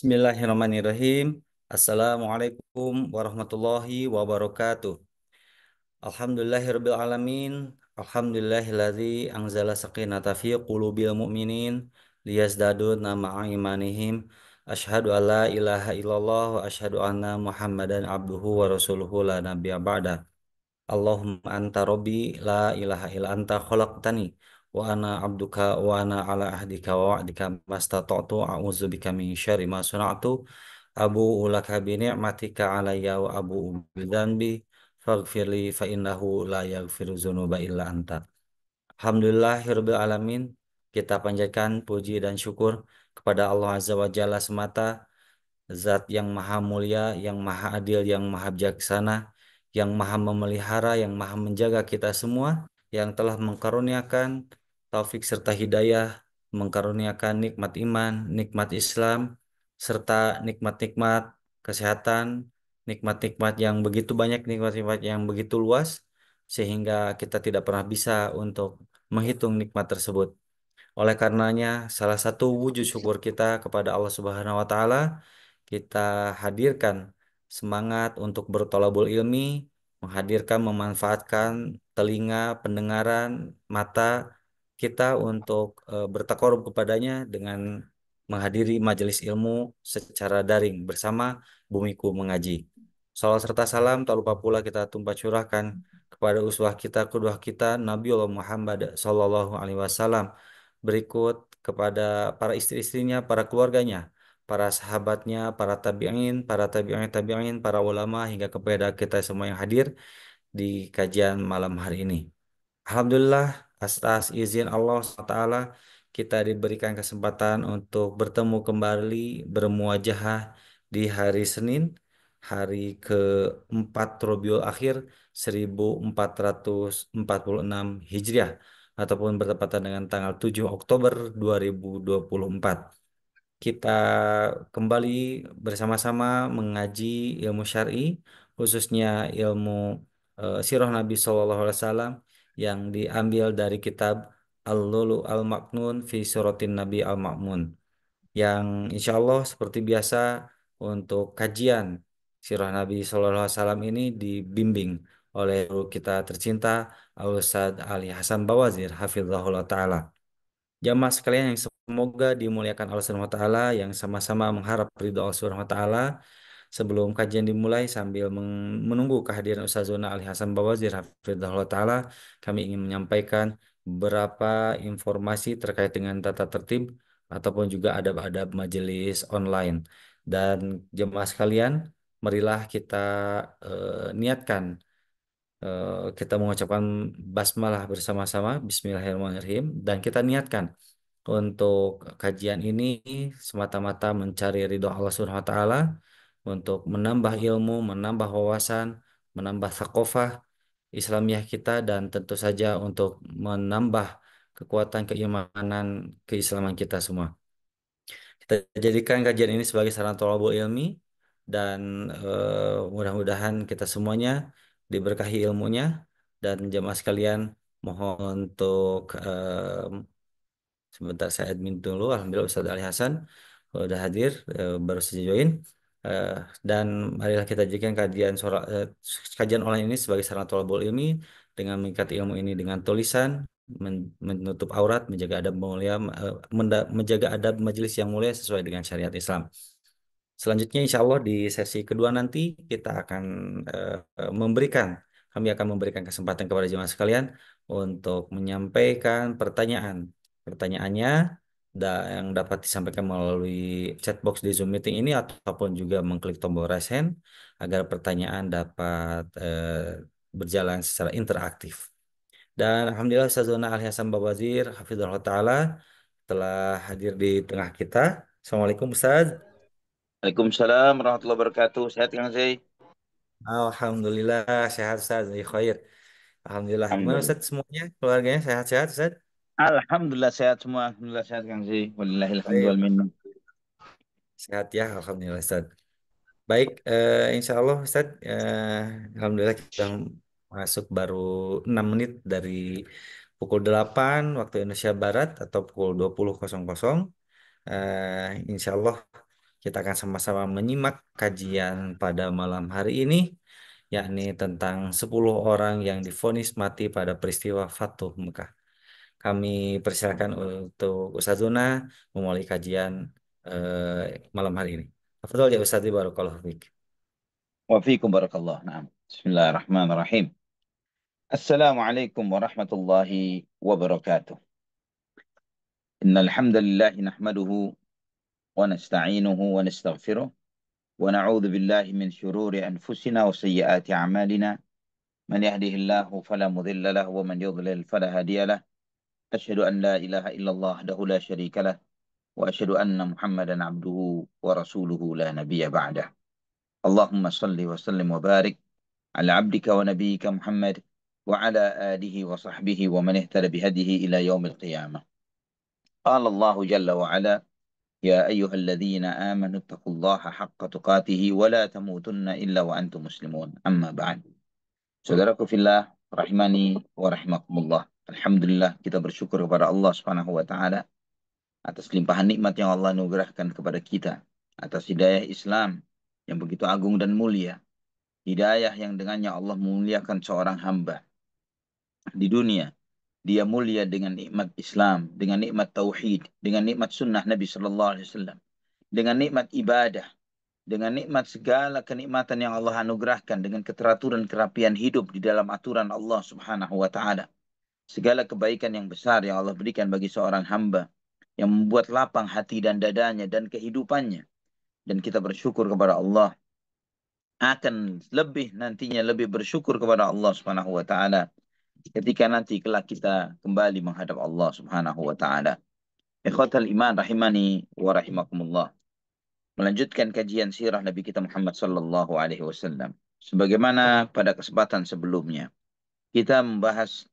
Bismillahirrahmanirrahim. Assalamualaikum warahmatullahi wabarakatuh. Alhamdulillahirabbil alamin. Alhamdulillahilladzi anzala sakinata fi qulubil mu'minin liyazdadu nama imanihim. Ashhadu alla ilaha illallah wa ashhadu anna Muhammadan abduhu wa rasuluhu la nabiyya ba'da. Allahumma anta rabbi la ilaha illa anta khalaqtani wa ana abduka wa ana ala ahdika wa wa'dika mastata'tu a'udzu bika min syarri ma sana'tu abu ulaka bi ni'matika alayya wa abu bi dhanbi faghfirli fa innahu la yaghfiru dzunuba illa anta Alhamdulillahirabbil alamin kita panjatkan puji dan syukur kepada Allah azza wa jalla semata zat yang maha mulia yang maha adil yang maha bijaksana yang maha memelihara yang maha menjaga kita semua yang telah mengkaruniakan taufik serta hidayah, mengkaruniakan nikmat iman, nikmat Islam, serta nikmat-nikmat kesehatan, nikmat-nikmat yang begitu banyak, nikmat-nikmat yang begitu luas, sehingga kita tidak pernah bisa untuk menghitung nikmat tersebut. Oleh karenanya, salah satu wujud syukur kita kepada Allah Subhanahu wa taala, kita hadirkan semangat untuk bertolabul ilmi, menghadirkan memanfaatkan telinga, pendengaran, mata, kita untuk uh, bertakorup kepadanya dengan menghadiri majelis ilmu secara daring bersama Bumiku Mengaji. Salam serta salam tak lupa pula kita tumpah curahkan kepada uswah kita, kedua kita Nabi Allah Muhammad Sallallahu Alaihi Wasallam. Berikut kepada para istri-istrinya, para keluarganya, para sahabatnya, para tabi'in, para tabi'in, tabi'in, para ulama hingga kepada kita semua yang hadir di kajian malam hari ini. Alhamdulillah atas izin Allah SWT kita diberikan kesempatan untuk bertemu kembali bermuajahah di hari Senin hari keempat Rabiul Akhir 1446 Hijriah ataupun bertepatan dengan tanggal 7 Oktober 2024. Kita kembali bersama-sama mengaji ilmu syar'i khususnya ilmu uh, sirah Nabi SAW. alaihi wasallam yang diambil dari kitab Al-Lulu Al-Maknun fi Suratin Nabi Al-Ma'mun yang insya Allah seperti biasa untuk kajian sirah Nabi Shallallahu Alaihi ini dibimbing oleh guru kita tercinta Al Ustaz Ali Hasan Bawazir Hafizahullah Ta'ala Jamaah sekalian yang semoga dimuliakan Allah swt yang sama-sama mengharap ridho Allah swt Sebelum kajian dimulai sambil menunggu kehadiran Ustaz Zona Ali Hasan Bawazir Hafidhullah Ta'ala, kami ingin menyampaikan beberapa informasi terkait dengan tata tertib ataupun juga adab-adab majelis online. Dan jemaah sekalian, marilah kita eh, niatkan eh, kita mengucapkan basmalah bersama-sama Bismillahirrahmanirrahim dan kita niatkan untuk kajian ini semata-mata mencari ridho Allah Subhanahu wa taala untuk menambah ilmu, menambah wawasan, menambah sakofah Islamiah kita dan tentu saja untuk menambah kekuatan keimanan keislaman kita semua. Kita jadikan kajian ini sebagai sarana tolabul ilmi dan uh, mudah-mudahan kita semuanya diberkahi ilmunya dan jemaah sekalian mohon untuk um, sebentar saya admin dulu Alhamdulillah Ustaz Ali Hasan sudah hadir uh, baru saja join Uh, dan marilah kita jadikan kajian suara, uh, eh, kajian online ini sebagai sarana tolabul ilmi dengan mengikat ilmu ini dengan tulisan, men menutup aurat, menjaga adab mulia, uh, menjaga adab majelis yang mulia sesuai dengan syariat Islam. Selanjutnya insya Allah di sesi kedua nanti kita akan uh, memberikan kami akan memberikan kesempatan kepada jemaah sekalian untuk menyampaikan pertanyaan. Pertanyaannya da- yang dapat disampaikan melalui chatbox di Zoom meeting ini ataupun juga mengklik tombol raise hand agar pertanyaan dapat eh, berjalan secara interaktif. Dan alhamdulillah sazona Al Hasan Babazir Hafizullah taala telah hadir di tengah kita. Assalamualaikum Ustaz. Waalaikumsalam warahmatullahi wabarakatuh. Sehat Kang Zai? Alhamdulillah sehat Ustaz. Ya khair. Alhamdulillah. Gimana Ustaz semuanya? Keluarganya sehat-sehat Ustaz? Alhamdulillah sehat semua. Alhamdulillah sehat Kang Zi. Wallahilhamdulillah. Sehat ya, Alhamdulillah Ustaz. Baik, uh, insya Allah Ustaz, Uh, Alhamdulillah kita masuk baru 6 menit dari pukul 8 waktu Indonesia Barat atau pukul 20.00. Uh, eh, insya Allah kita akan sama-sama menyimak kajian pada malam hari ini yakni tentang 10 orang yang difonis mati pada peristiwa Fatuh Mekah. Kami persilahkan untuk Ustazuna memulai kajian eh, malam hari ini. Afdol ya Ustaz barakallahu fiik. Wa fiikum barakallahu Naam. Bismillahirrahmanirrahim. Assalamualaikum warahmatullahi wabarakatuh. Innal hamdalillah nahmaduhu wa nasta'inuhu wa nastaghfiruh ونعوذ بالله من شرور أنفسنا وسيئات أعمالنا من يهده الله فلا مضل له ومن يضلل فلا هادي له أشهد أن لا إله إلا الله وحده لا شريك له وأشهد أن محمدا عبده ورسوله لا نبي بعده اللهم صل وسلم وبارك على عبدك ونبيك محمد وعلى آله وصحبه ومن اهتدى بهديه إلى يوم القيامة قال الله جل وعلا يا أيها الذين آمنوا اتقوا الله حق تقاته ولا تموتن إلا وأنتم مسلمون أما بعد في الله رحمني ورحمكم الله Alhamdulillah kita bersyukur kepada Allah Subhanahu wa taala atas limpahan nikmat yang Allah nugerahkan kepada kita, atas hidayah Islam yang begitu agung dan mulia. Hidayah yang dengannya Allah memuliakan seorang hamba di dunia. Dia mulia dengan nikmat Islam, dengan nikmat tauhid, dengan nikmat sunnah Nabi sallallahu alaihi wasallam, dengan nikmat ibadah, dengan nikmat segala kenikmatan yang Allah anugerahkan dengan keteraturan kerapian hidup di dalam aturan Allah Subhanahu wa taala segala kebaikan yang besar yang Allah berikan bagi seorang hamba yang membuat lapang hati dan dadanya dan kehidupannya dan kita bersyukur kepada Allah akan lebih nantinya lebih bersyukur kepada Allah Subhanahu wa taala ketika nanti kelak kita kembali menghadap Allah Subhanahu wa taala. Ikhwatal iman rahimani wa rahimakumullah. Melanjutkan kajian sirah Nabi kita Muhammad sallallahu alaihi wasallam. Sebagaimana pada kesempatan sebelumnya kita membahas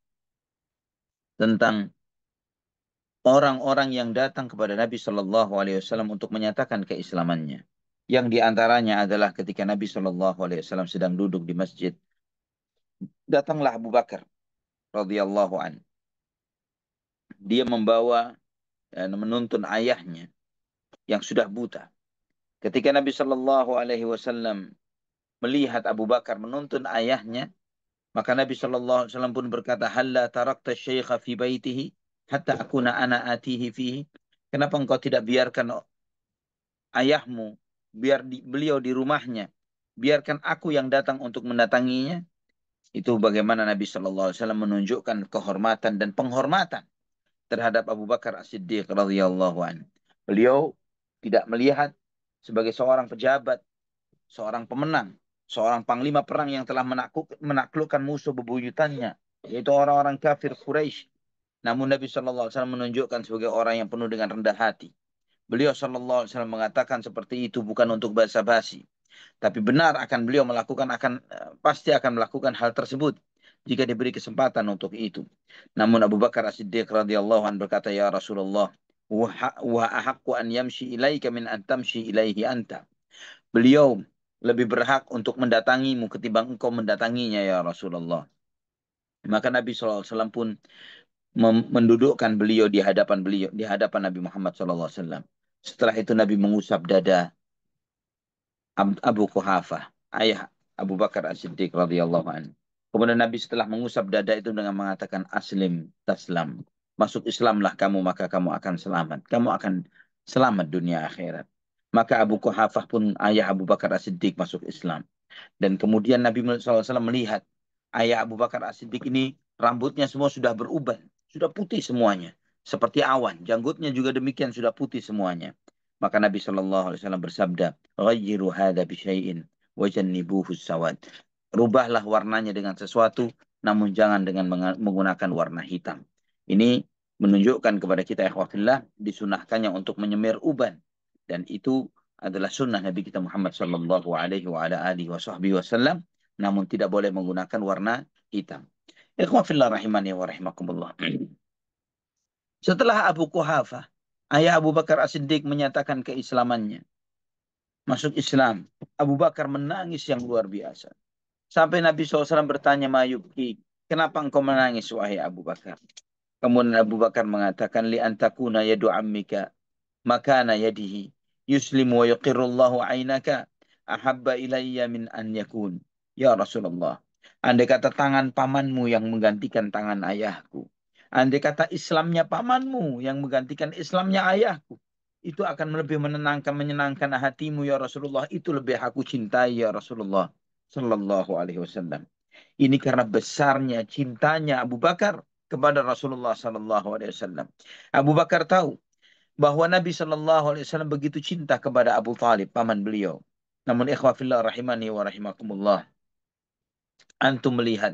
tentang orang-orang yang datang kepada Nabi Shallallahu Alaihi Wasallam untuk menyatakan keislamannya. Yang diantaranya adalah ketika Nabi Shallallahu Alaihi Wasallam sedang duduk di masjid, datanglah Abu Bakar radhiyallahu an. Dia membawa dan ya, menuntun ayahnya yang sudah buta. Ketika Nabi Shallallahu Alaihi Wasallam melihat Abu Bakar menuntun ayahnya, maka Nabi Shallallahu Alaihi Wasallam pun berkata, Halla tarakta syekha fi baitihi hatta akuna ana atihi fihi. Kenapa engkau tidak biarkan ayahmu, biar di, beliau di rumahnya, biarkan aku yang datang untuk mendatanginya. Itu bagaimana Nabi Shallallahu Alaihi Wasallam menunjukkan kehormatan dan penghormatan terhadap Abu Bakar As-Siddiq radhiyallahu anhu. Beliau tidak melihat sebagai seorang pejabat, seorang pemenang, seorang panglima perang yang telah menaklukkan musuh bebuyutannya, yaitu orang-orang kafir Quraisy. Namun Nabi Shallallahu Alaihi Wasallam menunjukkan sebagai orang yang penuh dengan rendah hati. Beliau Shallallahu Alaihi Wasallam mengatakan seperti itu bukan untuk basa-basi, tapi benar akan beliau melakukan akan eh, pasti akan melakukan hal tersebut jika diberi kesempatan untuk itu. Namun Abu Bakar As-Siddiq radhiyallahu anhu berkata, "Ya Rasulullah, wa ahaqqu an yamshi ilaika min an tamshi ilaihi anta." Beliau lebih berhak untuk mendatangimu ketimbang engkau mendatanginya ya Rasulullah. Maka Nabi SAW pun mendudukkan beliau di hadapan beliau di hadapan Nabi Muhammad SAW. Setelah itu Nabi mengusap dada Abu Kuhafah, ayah Abu Bakar As-Siddiq radhiyallahu anhu. Kemudian Nabi setelah mengusap dada itu dengan mengatakan aslim taslam. Masuk Islamlah kamu maka kamu akan selamat. Kamu akan selamat dunia akhirat. Maka Abu Kuhafah pun ayah Abu Bakar As-Siddiq masuk Islam. Dan kemudian Nabi SAW melihat ayah Abu Bakar As-Siddiq ini rambutnya semua sudah beruban. Sudah putih semuanya. Seperti awan. Janggutnya juga demikian sudah putih semuanya. Maka Nabi SAW bersabda, Ghayyiru hadha bisyai'in wajannibuhu sawad. Rubahlah warnanya dengan sesuatu, namun jangan dengan menggunakan warna hitam. Ini menunjukkan kepada kita, ikhwafillah, disunahkannya untuk menyemir uban dan itu adalah sunnah Nabi kita Muhammad Shallallahu Alaihi Wasallam namun tidak boleh menggunakan warna hitam. Ikhwan fillah Setelah Abu Kuhafa, ayah Abu Bakar As-Siddiq menyatakan keislamannya. Masuk Islam. Abu Bakar menangis yang luar biasa. Sampai Nabi SAW bertanya Mayubki, kenapa engkau menangis wahai Abu Bakar? Kemudian Abu Bakar mengatakan, Li antakuna yadu ammika makana dihi yuslim wa yuqirullahu ainaka ahabba ilayya min an yakun. Ya Rasulullah, andai kata tangan pamanmu yang menggantikan tangan ayahku. Andai kata Islamnya pamanmu yang menggantikan Islamnya ayahku. Itu akan lebih menenangkan, menyenangkan hatimu ya Rasulullah. Itu lebih aku cintai ya Rasulullah. Sallallahu alaihi wasallam. Ini karena besarnya cintanya Abu Bakar kepada Rasulullah Sallallahu alaihi wasallam. Abu Bakar tahu bahwa Nabi Shallallahu Alaihi Wasallam begitu cinta kepada Abu Talib paman beliau. Namun ikhwafillah rahimani wa rahimakumullah. Antum melihat,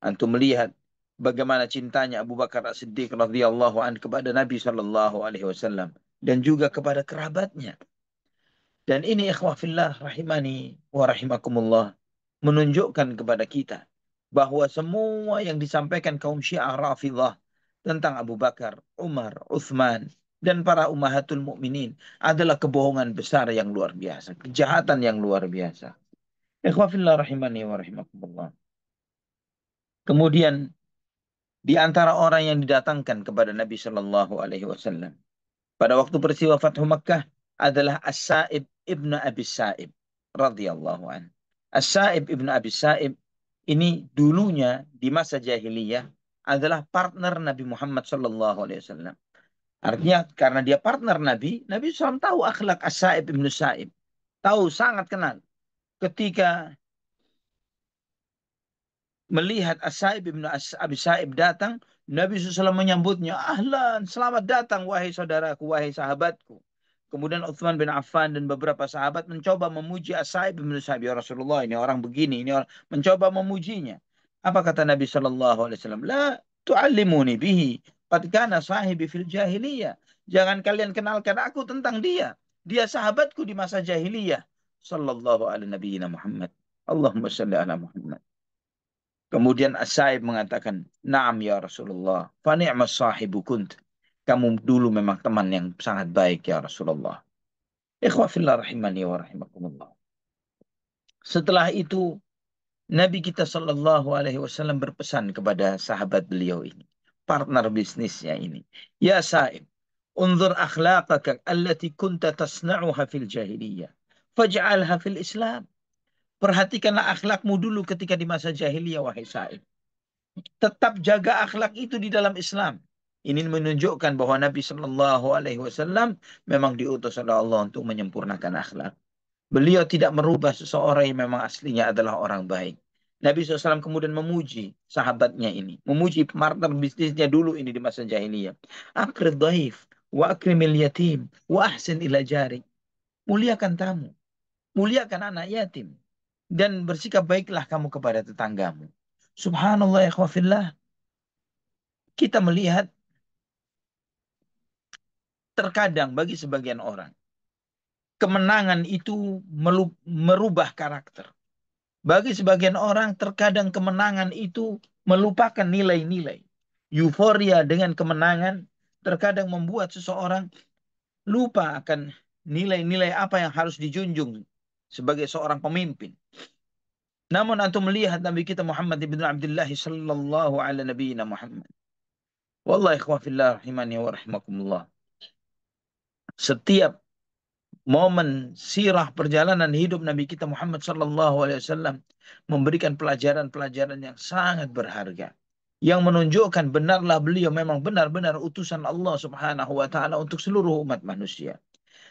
antum melihat bagaimana cintanya Abu Bakar As-Siddiq radhiyallahu an kepada Nabi Shallallahu Alaihi Wasallam dan juga kepada kerabatnya. Dan ini ikhwafillah rahimani wa rahimakumullah menunjukkan kepada kita bahwa semua yang disampaikan kaum Syiah Rafidhah tentang Abu Bakar, Umar, Uthman, dan para umahatul mukminin adalah kebohongan besar yang luar biasa, kejahatan yang luar biasa. Ikhwafillah Kemudian di antara orang yang didatangkan kepada Nabi Shallallahu alaihi wasallam pada waktu peristiwa Fathu Makkah adalah As-Sa'ib ibnu Abi Sa'ib radhiyallahu an. As-Sa'ib ibnu Abi Sa'ib ini dulunya di masa jahiliyah adalah partner Nabi Muhammad Shallallahu alaihi wasallam Artinya karena dia partner Nabi, Nabi SAW tahu akhlak As-Sa'ib Ibn Sa'ib. Tahu sangat kenal. Ketika melihat As-Sa'ib Ibn Abi Sa'ib datang, Nabi SAW menyambutnya, Ahlan, selamat datang wahai saudaraku, wahai sahabatku. Kemudian Uthman bin Affan dan beberapa sahabat mencoba memuji As-Sa'ib Ibn Sa'ib. Ya Rasulullah, ini orang begini, ini orang. Mencoba memujinya. Apa kata Nabi SAW? La tu'allimuni bihi Patkana sahibi fil jahiliyah. Jangan kalian kenalkan aku tentang dia. Dia sahabatku di masa jahiliyah. Sallallahu ala nabiyina Muhammad. Allahumma salli ala Muhammad. Kemudian Asaib mengatakan, Naam ya Rasulullah, fa ni'mas sahibu kunt. Kamu dulu memang teman yang sangat baik ya Rasulullah. Ikhwafillah rahimani wa rahimakumullah. Setelah itu, Nabi kita sallallahu Alaihi Wasallam berpesan kepada sahabat beliau ini partner bisnisnya ini. Ya Saib, unzur akhlaqaka allati kunta tasna'uha fil jahiliyah. Faj'alha fil Islam. Perhatikanlah akhlakmu dulu ketika di masa jahiliyah wahai Saib. Tetap jaga akhlak itu di dalam Islam. Ini menunjukkan bahwa Nabi Shallallahu Alaihi Wasallam memang diutus oleh Allah untuk menyempurnakan akhlak. Beliau tidak merubah seseorang yang memang aslinya adalah orang baik. Nabi SAW kemudian memuji sahabatnya ini. Memuji martabat bisnisnya dulu ini di masa jahiliyah. Akrid daif, wa akrimil yatim, wa ahsin ila jari. Muliakan tamu, muliakan anak yatim. Dan bersikap baiklah kamu kepada tetanggamu. Subhanallah ya khawafillah. Kita melihat terkadang bagi sebagian orang. Kemenangan itu merubah karakter bagi sebagian orang terkadang kemenangan itu melupakan nilai-nilai. Euforia dengan kemenangan terkadang membuat seseorang lupa akan nilai-nilai apa yang harus dijunjung sebagai seorang pemimpin. Namun antum melihat Nabi kita Muhammad ibn Abdullah sallallahu ala nabiyina Muhammad. Wallahi ikhwafillah rahimani wa rahimakumullah. Setiap momen sirah perjalanan hidup Nabi kita Muhammad Sallallahu Alaihi Wasallam memberikan pelajaran-pelajaran yang sangat berharga yang menunjukkan benarlah beliau memang benar-benar utusan Allah Subhanahu Wa Taala untuk seluruh umat manusia.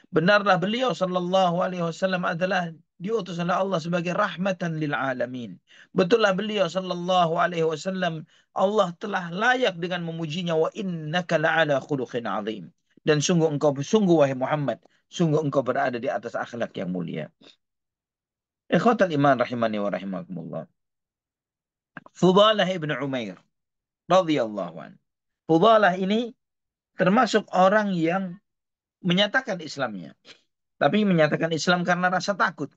Benarlah beliau Sallallahu Alaihi Wasallam adalah diutus oleh Allah sebagai rahmatan lil alamin. Betullah beliau sallallahu alaihi wasallam Allah telah layak dengan memujinya wa innaka la'ala khuluqin azim. Dan sungguh engkau sungguh wahai Muhammad, Sungguh engkau berada di atas akhlak yang mulia. Ikhwatal iman rahimani wa rahimakumullah. Fudalah ibn Umair radhiyallahu an. Fudalah ini termasuk orang yang menyatakan Islamnya. Tapi menyatakan Islam karena rasa takut,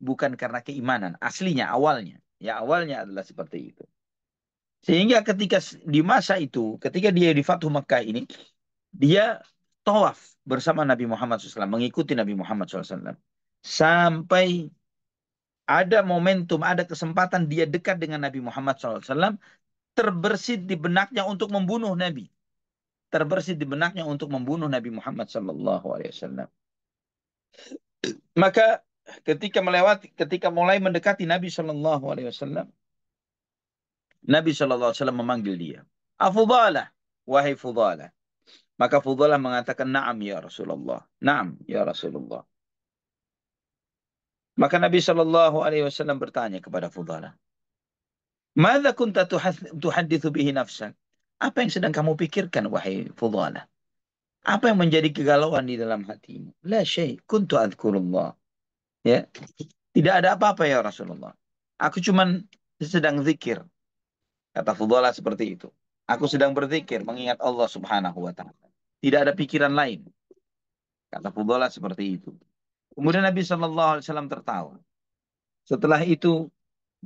bukan karena keimanan aslinya awalnya. Ya awalnya adalah seperti itu. Sehingga ketika di masa itu, ketika dia di Fatuh Mekah ini, dia tawaf bersama Nabi Muhammad SAW, mengikuti Nabi Muhammad SAW. Sampai ada momentum, ada kesempatan dia dekat dengan Nabi Muhammad SAW, Terbersih di benaknya untuk membunuh Nabi. Terbersih di benaknya untuk membunuh Nabi Muhammad SAW. Maka ketika melewati, ketika mulai mendekati Nabi SAW, Nabi SAW memanggil dia. Afudalah, wahai Fudalah. Maka Fudalah mengatakan, Naam ya Rasulullah. Naam ya Rasulullah. Maka Nabi Shallallahu Alaihi Wasallam bertanya kepada Fudala, Mada kunta tuhadithu bihi nafsak? Apa yang sedang kamu pikirkan, wahai Fudala? Apa yang menjadi kegalauan di dalam hatimu? La shay, kuntu adkurullah. Ya. Tidak ada apa-apa ya Rasulullah. Aku cuman sedang zikir. Kata Fudala seperti itu. Aku sedang berzikir mengingat Allah Subhanahu wa taala. Tidak ada pikiran lain. Kata Fudola seperti itu. Kemudian Nabi Shallallahu alaihi wasallam tertawa. Setelah itu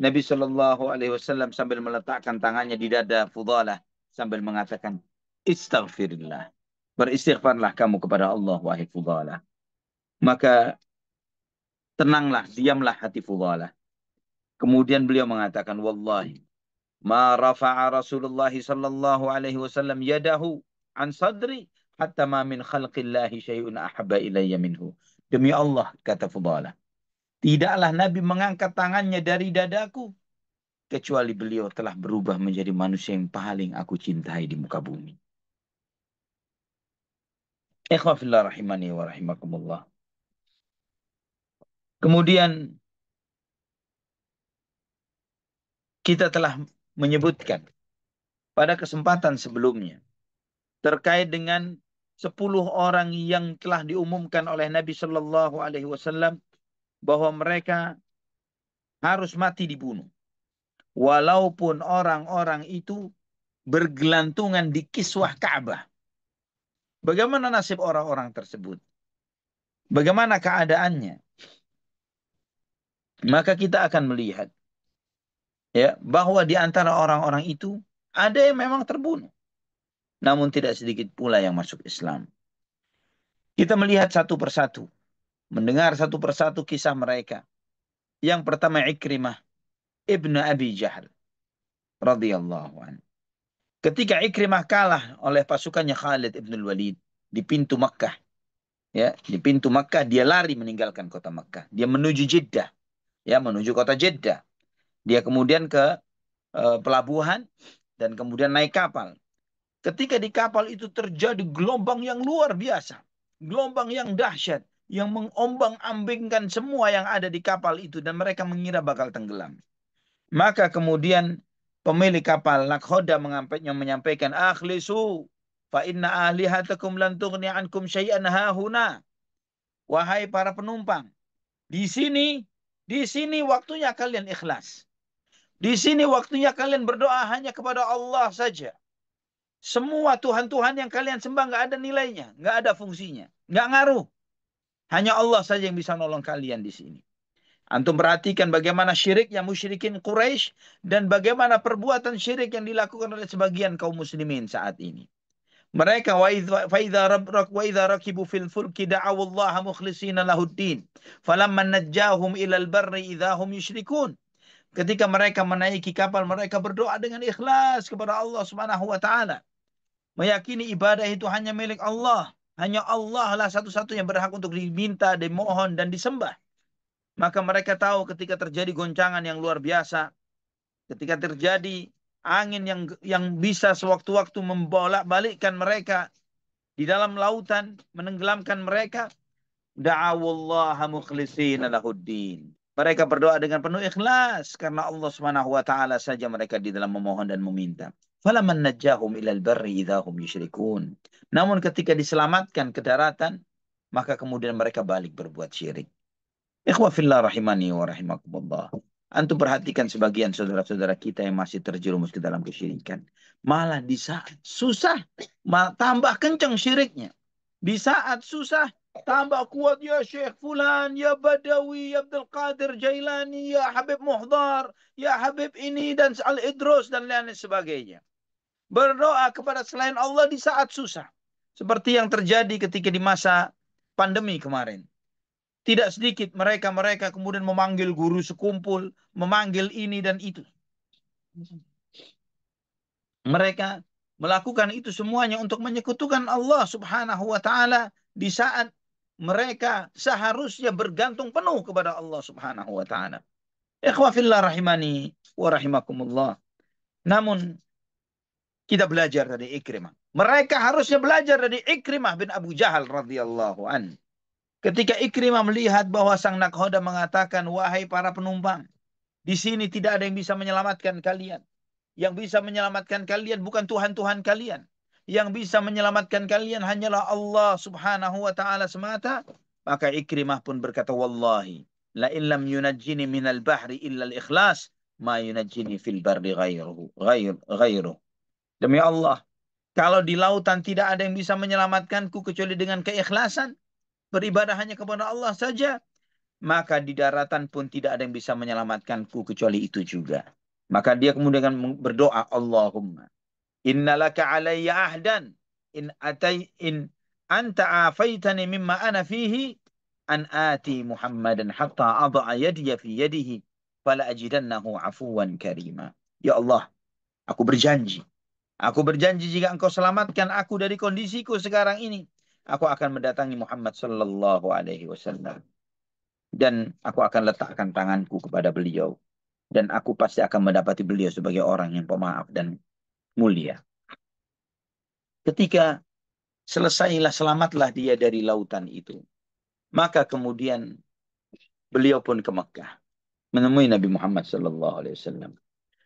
Nabi Shallallahu alaihi wasallam sambil meletakkan tangannya di dada Fudola. sambil mengatakan istighfirullah. Beristighfarlah kamu kepada Allah wahai Fudola. Maka tenanglah, diamlah hati Fudola. Kemudian beliau mengatakan wallahi Ma rafa'a Rasulullah sallallahu alaihi wasallam yadahu an sadri hatta ma min khalqillahi syai'un ahabba ilayya minhu. Demi Allah kata Fudalah. Tidaklah Nabi mengangkat tangannya dari dadaku kecuali beliau telah berubah menjadi manusia yang paling aku cintai di muka bumi. Ikhwafillah rahimani wa rahimakumullah. Kemudian kita telah menyebutkan pada kesempatan sebelumnya terkait dengan 10 orang yang telah diumumkan oleh Nabi Shallallahu Alaihi Wasallam bahwa mereka harus mati dibunuh, walaupun orang-orang itu bergelantungan di kiswah Ka'bah. Bagaimana nasib orang-orang tersebut? Bagaimana keadaannya? Maka kita akan melihat ya bahwa di antara orang-orang itu ada yang memang terbunuh namun tidak sedikit pula yang masuk Islam kita melihat satu persatu mendengar satu persatu kisah mereka yang pertama Ikrimah ibnu Abi Jahal radhiyallahu anhu ketika Ikrimah kalah oleh pasukannya Khalid ibnu Walid di pintu Makkah ya di pintu Makkah dia lari meninggalkan kota Makkah dia menuju Jeddah ya menuju kota Jeddah dia kemudian ke e, pelabuhan dan kemudian naik kapal. Ketika di kapal itu terjadi gelombang yang luar biasa, gelombang yang dahsyat yang mengombang-ambingkan semua yang ada di kapal itu dan mereka mengira bakal tenggelam. Maka kemudian pemilik kapal Nakhoda menyampaikan akhlisu fa inna ahlihatakum lan ankum syai'an hahuna. Wahai para penumpang, di sini di sini waktunya kalian ikhlas. Di sini waktunya kalian berdoa hanya kepada Allah saja. Semua Tuhan-Tuhan yang kalian sembah nggak ada nilainya, nggak ada fungsinya, nggak ngaruh. Hanya Allah saja yang bisa nolong kalian di sini. Antum perhatikan bagaimana syirik yang musyrikin Quraisy dan bagaimana perbuatan syirik yang dilakukan oleh sebagian kaum muslimin saat ini. Mereka faidha rabrak wa rakibu fil fulki Allah lahuddin falamma najjahum ilal barri idahum Ketika mereka menaiki kapal, mereka berdoa dengan ikhlas kepada Allah Subhanahu wa taala. Meyakini ibadah itu hanya milik Allah, hanya Allah lah satu yang berhak untuk diminta, dimohon dan disembah. Maka mereka tahu ketika terjadi goncangan yang luar biasa, ketika terjadi angin yang yang bisa sewaktu-waktu membolak-balikkan mereka di dalam lautan, menenggelamkan mereka, da'awallaha mukhlishina lahuddin. Mereka berdoa dengan penuh ikhlas karena Allah Subhanahu wa taala saja mereka di dalam memohon dan meminta. Falaman najahum ilal barri idahum yusyrikun. Namun ketika diselamatkan ke daratan, maka kemudian mereka balik berbuat syirik. Ikhwah fillah rahimani wa rahimakumullah. Antum perhatikan sebagian saudara-saudara kita yang masih terjerumus ke dalam kesyirikan. Malah di saat susah, malah tambah kencang syiriknya. Di saat susah, tambah kuat ya Syekh Fulan, ya Badawi, ya Abdul Qadir Jailani, ya Habib Muhdar, ya Habib ini dan Al-Idrus dan lain sebagainya. Berdoa kepada selain Allah di saat susah. Seperti yang terjadi ketika di masa pandemi kemarin. Tidak sedikit mereka-mereka kemudian memanggil guru sekumpul, memanggil ini dan itu. Mereka melakukan itu semuanya untuk menyekutukan Allah Subhanahu wa taala di saat mereka seharusnya bergantung penuh kepada Allah Subhanahu wa taala. Ikhwafillah rahimani wa rahimakumullah. Namun kita belajar dari Ikrimah. Mereka harusnya belajar dari Ikrimah bin Abu Jahal radhiyallahu an. Ketika Ikrimah melihat bahwa sang nakhoda mengatakan, "Wahai para penumpang, di sini tidak ada yang bisa menyelamatkan kalian. Yang bisa menyelamatkan kalian bukan Tuhan-Tuhan kalian yang bisa menyelamatkan kalian hanyalah Allah subhanahu wa ta'ala semata. Maka Ikrimah pun berkata, Wallahi, la lam yunajjini minal bahri al ikhlas, ma yunajjini fil barri ghairuhu. Ghair, ghairuh. Demi Allah, kalau di lautan tidak ada yang bisa menyelamatkanku kecuali dengan keikhlasan, beribadah hanya kepada Allah saja, maka di daratan pun tidak ada yang bisa menyelamatkanku kecuali itu juga. Maka dia kemudian berdoa, Allahumma innalaka alayya ahdan in atai in anta afaitani mimma ana fihi an ati Muhammadan hatta adha yadiya fi yadihi fala ajidannahu afuwan karima. Ya Allah, aku berjanji. Aku berjanji jika engkau selamatkan aku dari kondisiku sekarang ini, aku akan mendatangi Muhammad sallallahu alaihi wasallam dan aku akan letakkan tanganku kepada beliau dan aku pasti akan mendapati beliau sebagai orang yang pemaaf dan mulia. Ketika selesailah selamatlah dia dari lautan itu. Maka kemudian beliau pun ke Mekah menemui Nabi Muhammad SAW.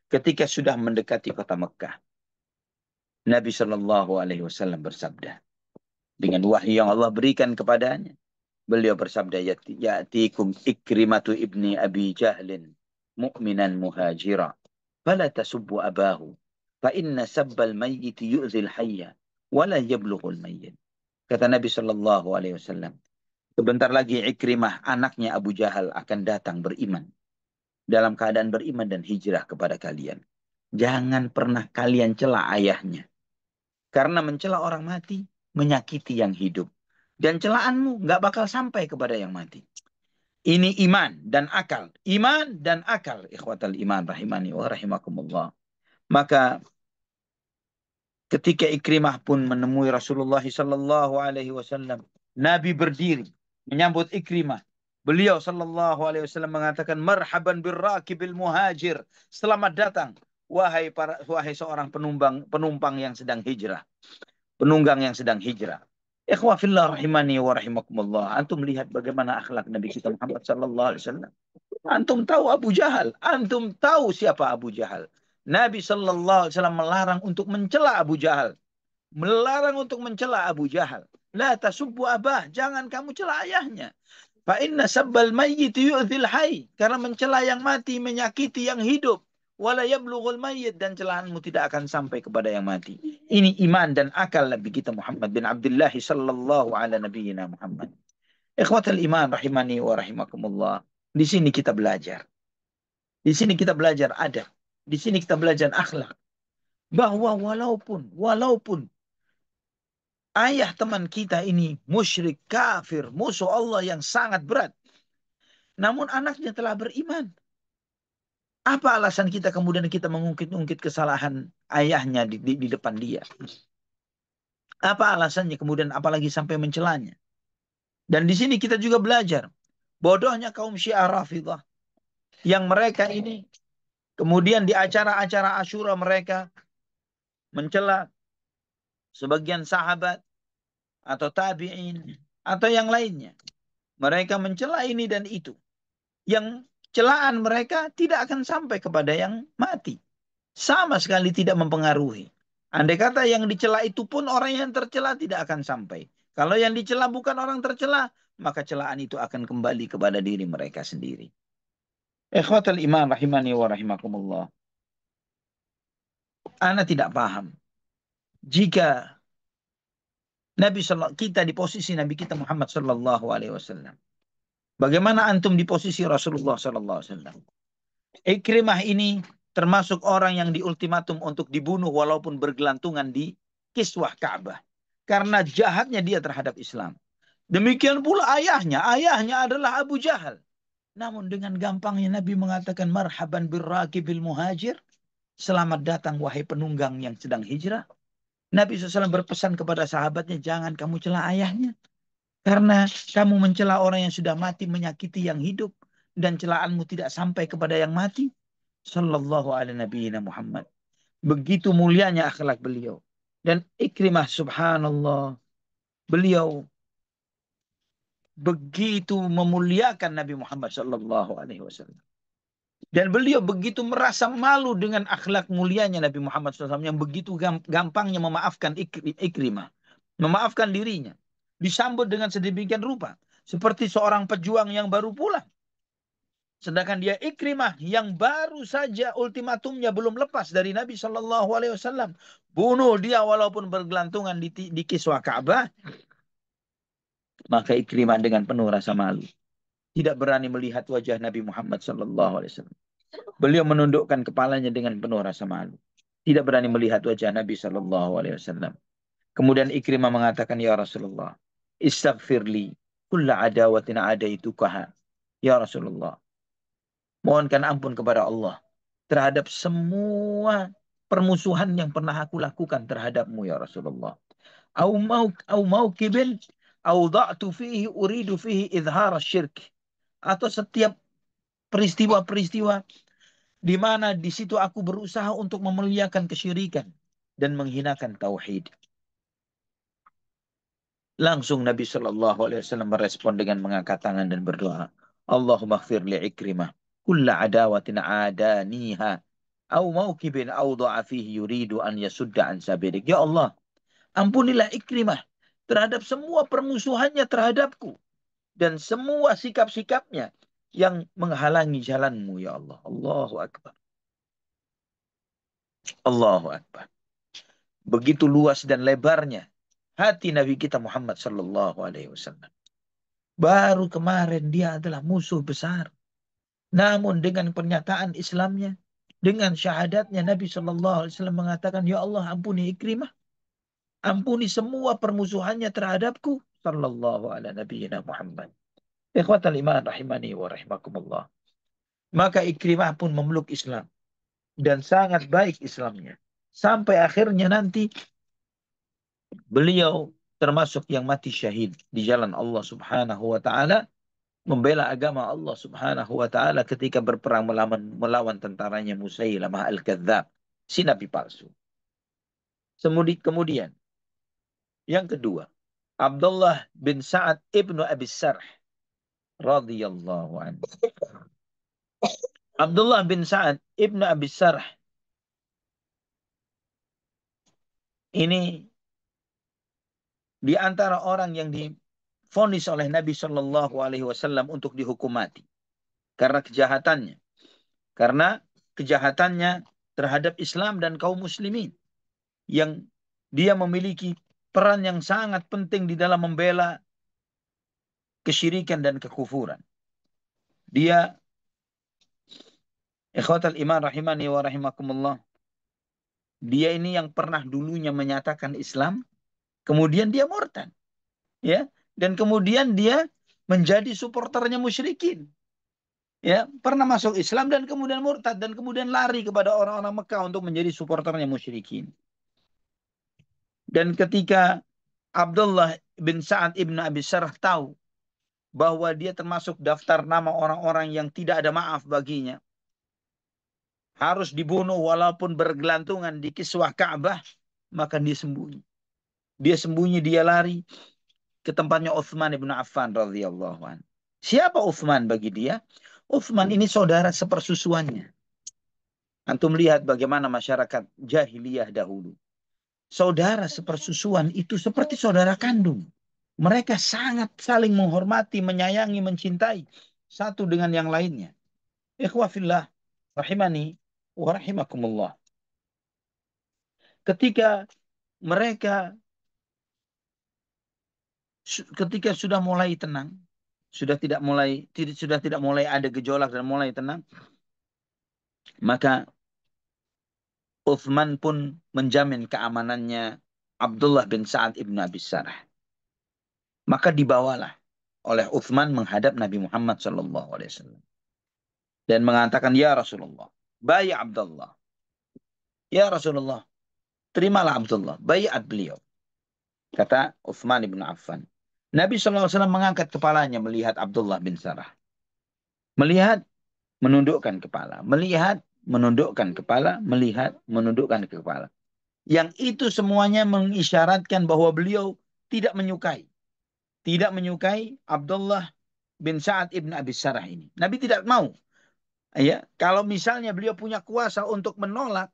Ketika sudah mendekati kota Mekah, Nabi SAW bersabda dengan wahyu yang Allah berikan kepadanya. Beliau bersabda ya'tikum ikrimatu ibni Abi Jahlin mu'minan muhajira fala tasubbu abahu fa inna sabbal mayyit yu'zil hayya wala yablughul mayyit. Kata Nabi sallallahu alaihi wasallam, sebentar lagi Ikrimah anaknya Abu Jahal akan datang beriman dalam keadaan beriman dan hijrah kepada kalian. Jangan pernah kalian cela ayahnya. Karena mencela orang mati menyakiti yang hidup. Dan celaanmu nggak bakal sampai kepada yang mati. Ini iman dan akal. Iman dan akal. Ikhwatal iman rahimani wa rahimakumullah. Maka ketika Ikrimah pun menemui Rasulullah sallallahu alaihi wasallam, Nabi berdiri menyambut Ikrimah. Beliau sallallahu alaihi wasallam mengatakan marhaban birrakibil muhajir, selamat datang wahai para wahai seorang penumpang penumpang yang sedang hijrah. Penunggang yang sedang hijrah. Ikhwah fillah rahimani wa rahimakumullah. Antum lihat bagaimana akhlak Nabi kita Muhammad sallallahu alaihi wasallam. Antum tahu Abu Jahal, antum tahu siapa Abu Jahal. Nabi Shallallahu Alaihi Wasallam melarang untuk mencela Abu Jahal, melarang untuk mencela Abu Jahal. La tasubbu abah, jangan kamu cela ayahnya. Fa inna sabbal mayyit yu'dhil hayy, karena mencela yang mati menyakiti yang hidup. Wala yablughul mayyit dan celahanmu tidak akan sampai kepada yang mati. Ini iman dan akal Nabi kita Muhammad bin Abdullah sallallahu ala nabiyyina Muhammad. Ikhwatul iman rahimani wa rahimakumullah. Di sini kita belajar. Di sini kita belajar adab di sini kita belajar akhlak. Bahwa walaupun, walaupun ayah teman kita ini musyrik, kafir, musuh Allah yang sangat berat. Namun anaknya telah beriman. Apa alasan kita kemudian kita mengungkit-ungkit kesalahan ayahnya di, di, di depan dia? Apa alasannya kemudian apalagi sampai mencelanya? Dan di sini kita juga belajar bodohnya kaum Syiah Rafidah yang mereka ini Kemudian di acara-acara Ashura mereka mencela sebagian sahabat atau tabi'in atau yang lainnya. Mereka mencela ini dan itu. Yang celaan mereka tidak akan sampai kepada yang mati. Sama sekali tidak mempengaruhi. Andai kata yang dicela itu pun orang yang tercela tidak akan sampai. Kalau yang dicela bukan orang tercela, maka celaan itu akan kembali kepada diri mereka sendiri. Ikhwatal iman rahimani wa rahimakumullah. Ana tidak paham. Jika Nabi kita di posisi Nabi kita Muhammad sallallahu alaihi wasallam. Bagaimana antum di posisi Rasulullah sallallahu alaihi wasallam? Ikrimah ini termasuk orang yang diultimatum untuk dibunuh walaupun bergelantungan di kiswah Ka'bah karena jahatnya dia terhadap Islam. Demikian pula ayahnya, ayahnya adalah Abu Jahal namun dengan gampangnya Nabi mengatakan marhaban bil muhajir. Selamat datang wahai penunggang yang sedang hijrah. Nabi SAW berpesan kepada sahabatnya jangan kamu celah ayahnya. Karena kamu mencela orang yang sudah mati menyakiti yang hidup. Dan celaanmu tidak sampai kepada yang mati. Sallallahu alaihi nabi Muhammad. Begitu mulianya akhlak beliau. Dan ikrimah subhanallah. Beliau begitu memuliakan Nabi Muhammad Shallallahu Alaihi Wasallam. Dan beliau begitu merasa malu dengan akhlak mulianya Nabi Muhammad SAW yang begitu gampangnya memaafkan Ikrimah. Memaafkan dirinya. Disambut dengan sedemikian rupa. Seperti seorang pejuang yang baru pulang. Sedangkan dia Ikrimah yang baru saja ultimatumnya belum lepas dari Nabi Shallallahu Alaihi Wasallam. Bunuh dia walaupun bergelantungan di, di kiswa Ka'bah. Maka Ikrimah dengan penuh rasa malu. Tidak berani melihat wajah Nabi Muhammad SAW. Beliau menundukkan kepalanya dengan penuh rasa malu. Tidak berani melihat wajah Nabi SAW. Kemudian Ikrimah mengatakan, Ya Rasulullah, Istagfirli, kulla adawatin adaitukaha. Ya Rasulullah, mohonkan ampun kepada Allah terhadap semua permusuhan yang pernah aku lakukan terhadapmu ya Rasulullah. Au mau au mau kibil fihi uridu fihi izhar syirk atau setiap peristiwa-peristiwa di mana di situ aku berusaha untuk memuliakan kesyirikan dan menghinakan tauhid. Langsung Nabi Shallallahu Alaihi Wasallam merespon dengan mengangkat tangan dan berdoa. Allahumma khfir li ikrimah. Kulla adawatin adaniha. Au mawkibin au fihi yuridu an yasudda an sabirik. Ya Allah, ampunilah ikrimah terhadap semua permusuhannya terhadapku dan semua sikap-sikapnya yang menghalangi jalanmu ya Allah. Allahu Akbar. Allahu Akbar. Begitu luas dan lebarnya hati Nabi kita Muhammad Sallallahu Alaihi Wasallam. Baru kemarin dia adalah musuh besar. Namun dengan pernyataan Islamnya, dengan syahadatnya Nabi Shallallahu Alaihi Wasallam mengatakan, Ya Allah ampuni Ikrimah. Ampuni semua permusuhannya terhadapku. Sallallahu ala nabiyina Muhammad. Ikhwatal iman rahimani wa rahimakumullah. Maka Ikrimah pun memeluk Islam. Dan sangat baik Islamnya. Sampai akhirnya nanti beliau termasuk yang mati syahid di jalan Allah subhanahu wa ta'ala. Membela agama Allah subhanahu wa ta'ala ketika berperang melawan, melawan tentaranya Musailamah al kadzdzab Si Nabi palsu. Kemudian yang kedua, Abdullah bin Sa'ad ibnu Abi Sarh radhiyallahu anhu. Abdullah bin Sa'ad ibnu Abi Sarh ini di antara orang yang difonis oleh Nabi Shallallahu Alaihi Wasallam untuk dihukum mati karena kejahatannya, karena kejahatannya terhadap Islam dan kaum Muslimin yang dia memiliki peran yang sangat penting di dalam membela kesyirikan dan kekufuran. Dia ikhwatal iman rahimani wa rahimakumullah. Dia ini yang pernah dulunya menyatakan Islam, kemudian dia murtad. Ya, dan kemudian dia menjadi suporternya musyrikin. Ya, pernah masuk Islam dan kemudian murtad dan kemudian lari kepada orang-orang Mekah untuk menjadi suporternya musyrikin. Dan ketika Abdullah bin Sa'ad ibn Abi Sarah tahu bahwa dia termasuk daftar nama orang-orang yang tidak ada maaf baginya. Harus dibunuh walaupun bergelantungan di kiswah Ka'bah, maka dia sembunyi. Dia sembunyi, dia lari ke tempatnya Uthman ibn Affan radhiyallahu Siapa Uthman bagi dia? Uthman ini saudara sepersusuannya. Antum lihat bagaimana masyarakat jahiliyah dahulu saudara sepersusuan itu seperti saudara kandung. Mereka sangat saling menghormati, menyayangi, mencintai satu dengan yang lainnya. Ikhwafillah, rahimani wa rahimakumullah. Ketika mereka ketika sudah mulai tenang, sudah tidak mulai sudah tidak mulai ada gejolak dan mulai tenang, maka Uthman pun menjamin keamanannya Abdullah bin Sa'ad ibn Abi Sarah. Maka dibawalah oleh Uthman menghadap Nabi Muhammad SAW. Dan mengatakan, Ya Rasulullah, bayi Abdullah. Ya Rasulullah, terimalah Abdullah, bayat beliau. Kata Uthman ibn Affan. Nabi SAW mengangkat kepalanya melihat Abdullah bin Sarah. Melihat, menundukkan kepala. Melihat, menundukkan kepala, melihat, menundukkan kepala. Yang itu semuanya mengisyaratkan bahwa beliau tidak menyukai. Tidak menyukai Abdullah bin Sa'ad ibn Abi Sarah ini. Nabi tidak mau. Ya, kalau misalnya beliau punya kuasa untuk menolak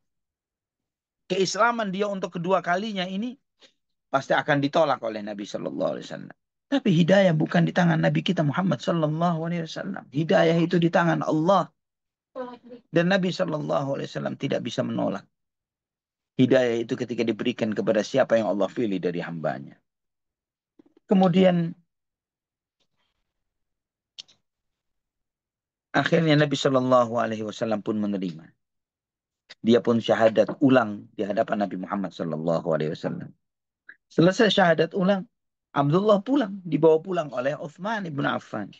keislaman dia untuk kedua kalinya ini pasti akan ditolak oleh Nabi Shallallahu Alaihi Wasallam. Tapi hidayah bukan di tangan Nabi kita Muhammad Shallallahu Alaihi Wasallam. Hidayah itu di tangan Allah dan Nabi Shallallahu Alaihi Wasallam tidak bisa menolak. Hidayah itu ketika diberikan kepada siapa yang Allah pilih dari hambanya. Kemudian akhirnya Nabi Shallallahu Alaihi Wasallam pun menerima. Dia pun syahadat ulang di hadapan Nabi Muhammad Shallallahu Alaihi Wasallam. Selesai syahadat ulang, Abdullah pulang, dibawa pulang oleh Uthman ibn Affan.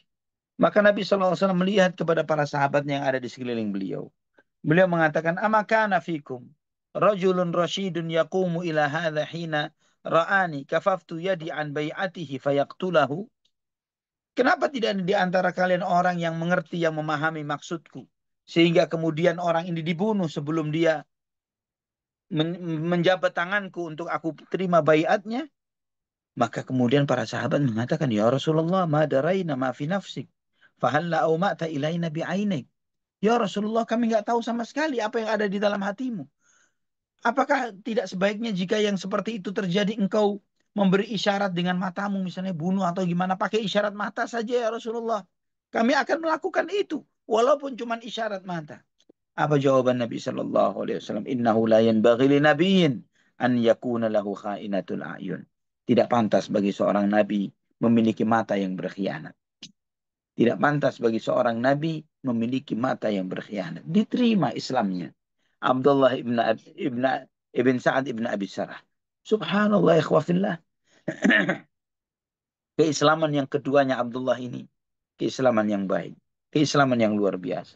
Maka Nabi SAW melihat kepada para sahabat yang ada di sekeliling beliau. Beliau mengatakan, Amakana fikum rajulun rasyidun yakumu ila hadha hina ra'ani kafaftu yadi an bay'atihi fayaktulahu. Kenapa tidak ada di antara kalian orang yang mengerti, yang memahami maksudku? Sehingga kemudian orang ini dibunuh sebelum dia men menjabat tanganku untuk aku terima bayatnya. Maka kemudian para sahabat mengatakan, Ya Rasulullah, ma daraina ma fi nafsik. Fahalla aumata ilayna bi'ainik. Ya Rasulullah kami nggak tahu sama sekali apa yang ada di dalam hatimu. Apakah tidak sebaiknya jika yang seperti itu terjadi engkau memberi isyarat dengan matamu misalnya bunuh atau gimana pakai isyarat mata saja ya Rasulullah. Kami akan melakukan itu walaupun cuma isyarat mata. Apa jawaban Nabi Shallallahu Alaihi Wasallam? Innahu la yanbaghi li nabiyyin an yakuna lahu khainatul ayun. Tidak pantas bagi seorang nabi memiliki mata yang berkhianat. Tidak pantas bagi seorang nabi memiliki mata yang berkhianat. Diterima Islamnya. Abdullah ibn, ibn, ibn Sa'ad ibn Abi Sarah. Subhanallah ikhwafillah. Keislaman yang keduanya Abdullah ini. Keislaman yang baik. Keislaman yang luar biasa.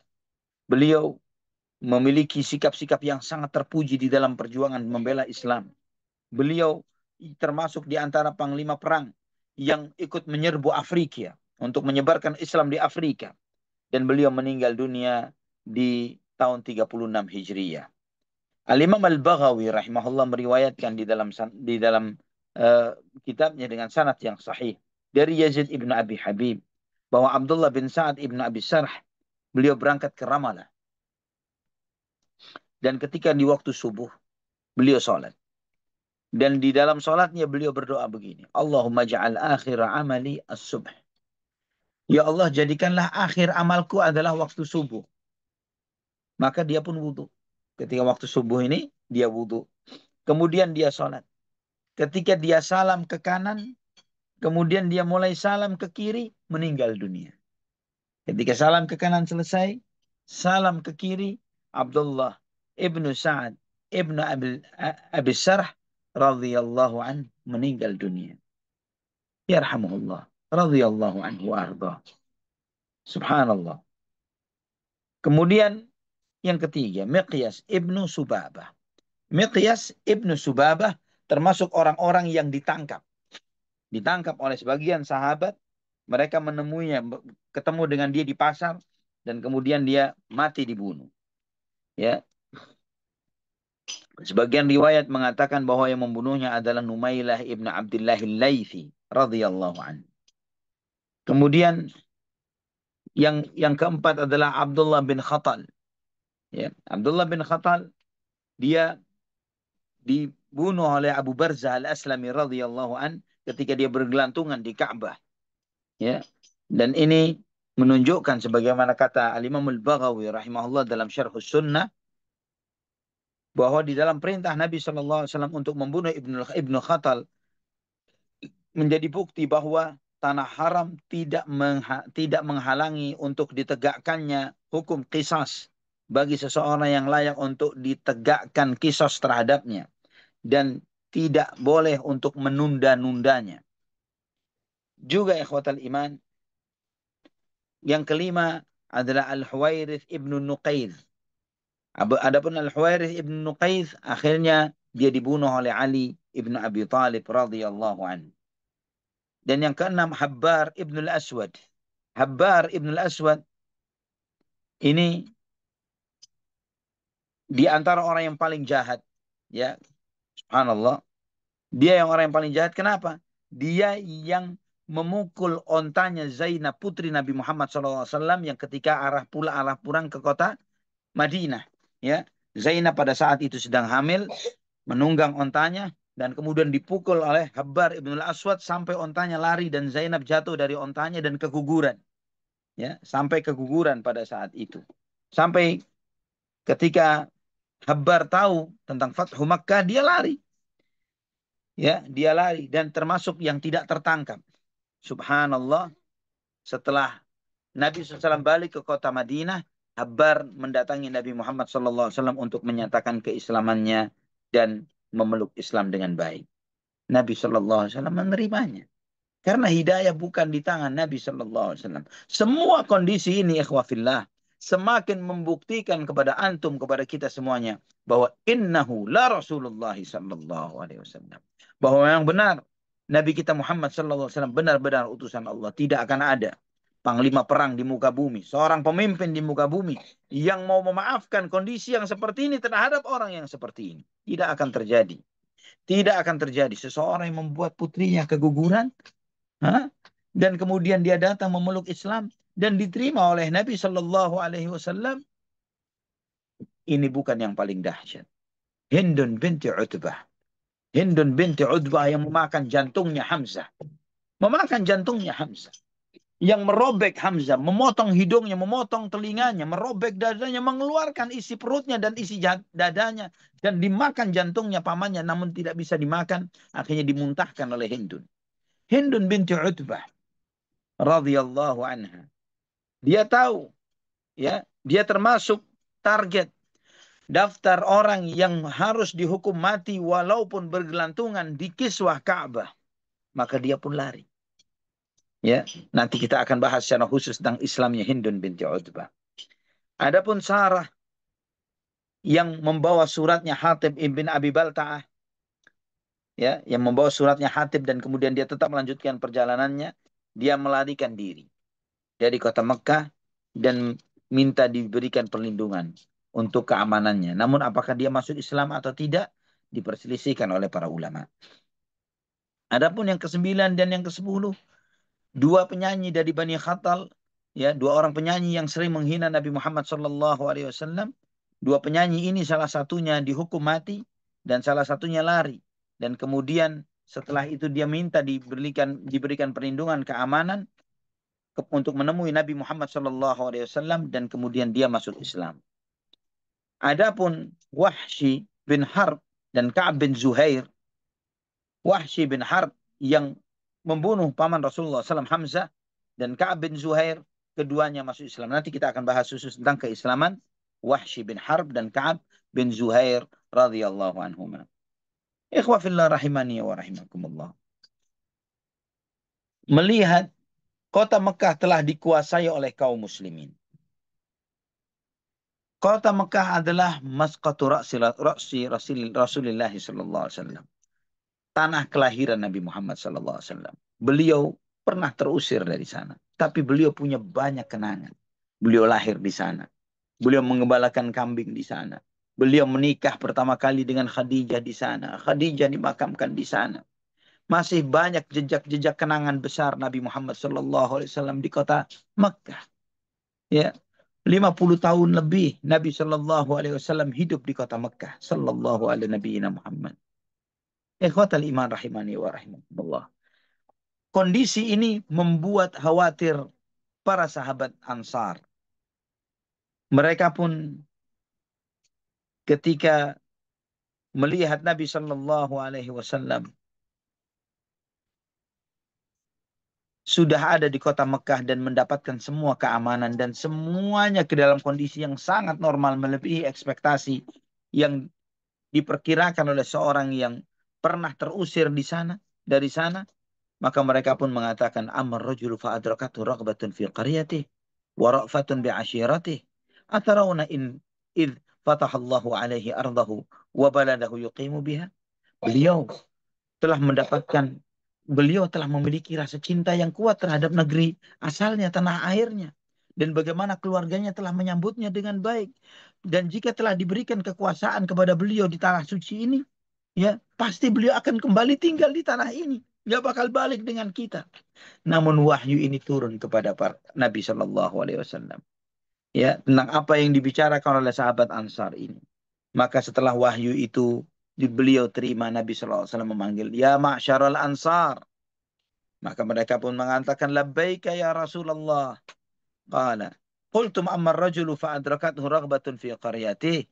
Beliau memiliki sikap-sikap yang sangat terpuji di dalam perjuangan membela Islam. Beliau termasuk di antara panglima perang yang ikut menyerbu Afrika untuk menyebarkan Islam di Afrika dan beliau meninggal dunia di tahun 36 Hijriah. Al-Imam Al-Baghawi rahimahullah meriwayatkan di dalam di dalam uh, kitabnya dengan sanad yang sahih dari Yazid ibn Abi Habib bahwa Abdullah bin Sa'ad ibn Abi Sarh beliau berangkat ke Ramallah dan ketika di waktu subuh beliau sholat dan di dalam sholatnya beliau berdoa begini Allahumma ja'al akhir amali as-subh Ya Allah jadikanlah akhir amalku adalah waktu subuh. Maka dia pun wudhu. Ketika waktu subuh ini dia wudhu. Kemudian dia sholat. Ketika dia salam ke kanan. Kemudian dia mulai salam ke kiri. Meninggal dunia. Ketika salam ke kanan selesai. Salam ke kiri. Abdullah ibnu Sa'ad ibnu Abi, Sarh radhiyallahu an meninggal dunia. ya Allah radhiyallahu anhu arda. Subhanallah. Kemudian yang ketiga, Miqyas ibnu Subabah. Miqyas ibnu Subabah termasuk orang-orang yang ditangkap. Ditangkap oleh sebagian sahabat, mereka menemuinya, ketemu dengan dia di pasar, dan kemudian dia mati dibunuh. Ya. Sebagian riwayat mengatakan bahwa yang membunuhnya adalah Numailah ibnu Abdullah al-Laythi radhiyallahu anhu. Kemudian yang yang keempat adalah Abdullah bin Khattal. Ya, Abdullah bin Khattal dia dibunuh oleh Abu Barzah al-Aslami radhiyallahu an ketika dia bergelantungan di Ka'bah. Ya. Dan ini menunjukkan sebagaimana kata Al-Imam Al-Baghawi rahimahullah dalam Syarh Sunnah bahwa di dalam perintah Nabi sallallahu alaihi wasallam untuk membunuh Ibnu Ibnu Khattal menjadi bukti bahwa tanah haram tidak mengha tidak menghalangi untuk ditegakkannya hukum kisas bagi seseorang yang layak untuk ditegakkan kisos terhadapnya dan tidak boleh untuk menunda-nundanya. Juga ikhwatal iman. Yang kelima adalah Al-Huwairith ibnu Nuqayth. Adapun Al-Huwairith ibnu Nuqayth akhirnya dia dibunuh oleh Ali ibnu Abi Talib radhiyallahu anhu. Dan yang keenam Habbar al Aswad. Habbar al Aswad ini di antara orang yang paling jahat ya subhanallah dia yang orang yang paling jahat kenapa dia yang memukul ontanya Zainab putri Nabi Muhammad SAW yang ketika arah pula arah purang ke kota Madinah ya Zainab pada saat itu sedang hamil menunggang ontanya dan kemudian dipukul oleh Habbar ibn al-Aswad sampai ontanya lari dan Zainab jatuh dari ontanya dan keguguran. Ya, sampai keguguran pada saat itu. Sampai ketika Habbar tahu tentang Fathu Makkah, dia lari. Ya, dia lari dan termasuk yang tidak tertangkap. Subhanallah, setelah Nabi SAW balik ke kota Madinah, Habbar mendatangi Nabi Muhammad SAW untuk menyatakan keislamannya dan memeluk Islam dengan baik. Nabi SAW menerimanya. Karena hidayah bukan di tangan Nabi SAW. Semua kondisi ini, ikhwafillah, semakin membuktikan kepada antum kepada kita semuanya bahwa innahu la Rasulullah Shallallahu Bahwa yang benar Nabi kita Muhammad SAW benar-benar utusan Allah. Tidak akan ada panglima perang di muka bumi, seorang pemimpin di muka bumi yang mau memaafkan kondisi yang seperti ini terhadap orang yang seperti ini. Tidak akan terjadi. Tidak akan terjadi. Seseorang yang membuat putrinya keguguran ha? dan kemudian dia datang memeluk Islam dan diterima oleh Nabi Shallallahu Alaihi Wasallam. Ini bukan yang paling dahsyat. Hindun binti Utbah. Hindun binti Utbah yang memakan jantungnya Hamzah. Memakan jantungnya Hamzah yang merobek Hamzah, memotong hidungnya, memotong telinganya, merobek dadanya, mengeluarkan isi perutnya dan isi dadanya dan dimakan jantungnya pamannya namun tidak bisa dimakan, akhirnya dimuntahkan oleh Hindun. Hindun binti Utbah radhiyallahu anha. Dia tahu ya, dia termasuk target daftar orang yang harus dihukum mati walaupun bergelantungan di kiswah Ka'bah. Maka dia pun lari. Ya, nanti kita akan bahas secara khusus tentang Islamnya Hindun binti Utbah. Adapun Sarah yang membawa suratnya Hatib ibn Abi Balta'ah ya, yang membawa suratnya Hatib dan kemudian dia tetap melanjutkan perjalanannya, dia melarikan diri dari kota Mekah dan minta diberikan perlindungan untuk keamanannya. Namun apakah dia masuk Islam atau tidak diperselisihkan oleh para ulama. Adapun yang ke-9 dan yang ke-10 dua penyanyi dari Bani Khatal, ya, dua orang penyanyi yang sering menghina Nabi Muhammad saw Dua penyanyi ini salah satunya dihukum mati dan salah satunya lari. Dan kemudian setelah itu dia minta diberikan diberikan perlindungan keamanan untuk menemui Nabi Muhammad saw dan kemudian dia masuk Islam. Adapun Wahsy bin Harb dan Ka'ab bin Zuhair Wahsy bin Harb yang membunuh paman Rasulullah SAW Hamzah dan Ka'ab bin Zuhair keduanya masuk Islam. Nanti kita akan bahas khusus tentang keislaman Wahsy bin Harb dan Ka'ab bin Zuhair radhiyallahu anhuma. Ikhwah fillah rahimani wa rahimakumullah. Melihat kota Mekah telah dikuasai oleh kaum muslimin. Kota Mekah adalah masqatu ra'si rasulillahi sallallahu alaihi wasallam tanah kelahiran Nabi Muhammad SAW. Beliau pernah terusir dari sana, tapi beliau punya banyak kenangan. Beliau lahir di sana, beliau mengembalakan kambing di sana, beliau menikah pertama kali dengan Khadijah di sana, Khadijah dimakamkan di sana. Masih banyak jejak-jejak kenangan besar Nabi Muhammad SAW di kota Mekah. Ya, 50 tahun lebih Nabi SAW hidup di kota Mekah. Sallallahu Alaihi Nabi Muhammad. Ikhwatal iman rahimani wa rahimakumullah. Kondisi ini membuat khawatir para sahabat Ansar. Mereka pun ketika melihat Nabi Shallallahu Alaihi Wasallam sudah ada di kota Mekah dan mendapatkan semua keamanan dan semuanya ke dalam kondisi yang sangat normal melebihi ekspektasi yang diperkirakan oleh seorang yang pernah terusir di sana dari sana maka mereka pun mengatakan amr rajul fa adrakatu raqbatun fi qaryati wa ra'fatun bi ashirati atarawna in id fatahallahu alaihi ardahu wa baladahu yuqimu biha beliau telah mendapatkan beliau telah memiliki rasa cinta yang kuat terhadap negeri asalnya tanah airnya dan bagaimana keluarganya telah menyambutnya dengan baik dan jika telah diberikan kekuasaan kepada beliau di tanah suci ini ya pasti beliau akan kembali tinggal di tanah ini nggak bakal balik dengan kita namun wahyu ini turun kepada para Nabi Shallallahu Alaihi Wasallam ya tentang apa yang dibicarakan oleh sahabat Ansar ini maka setelah wahyu itu di beliau terima Nabi Shallallahu Alaihi Wasallam memanggil ya ma'syarul Ansar maka mereka pun mengatakan lebih ya Rasulullah qala qultum ammar rajulu fa adrakathu raghbatun fi qaryatihi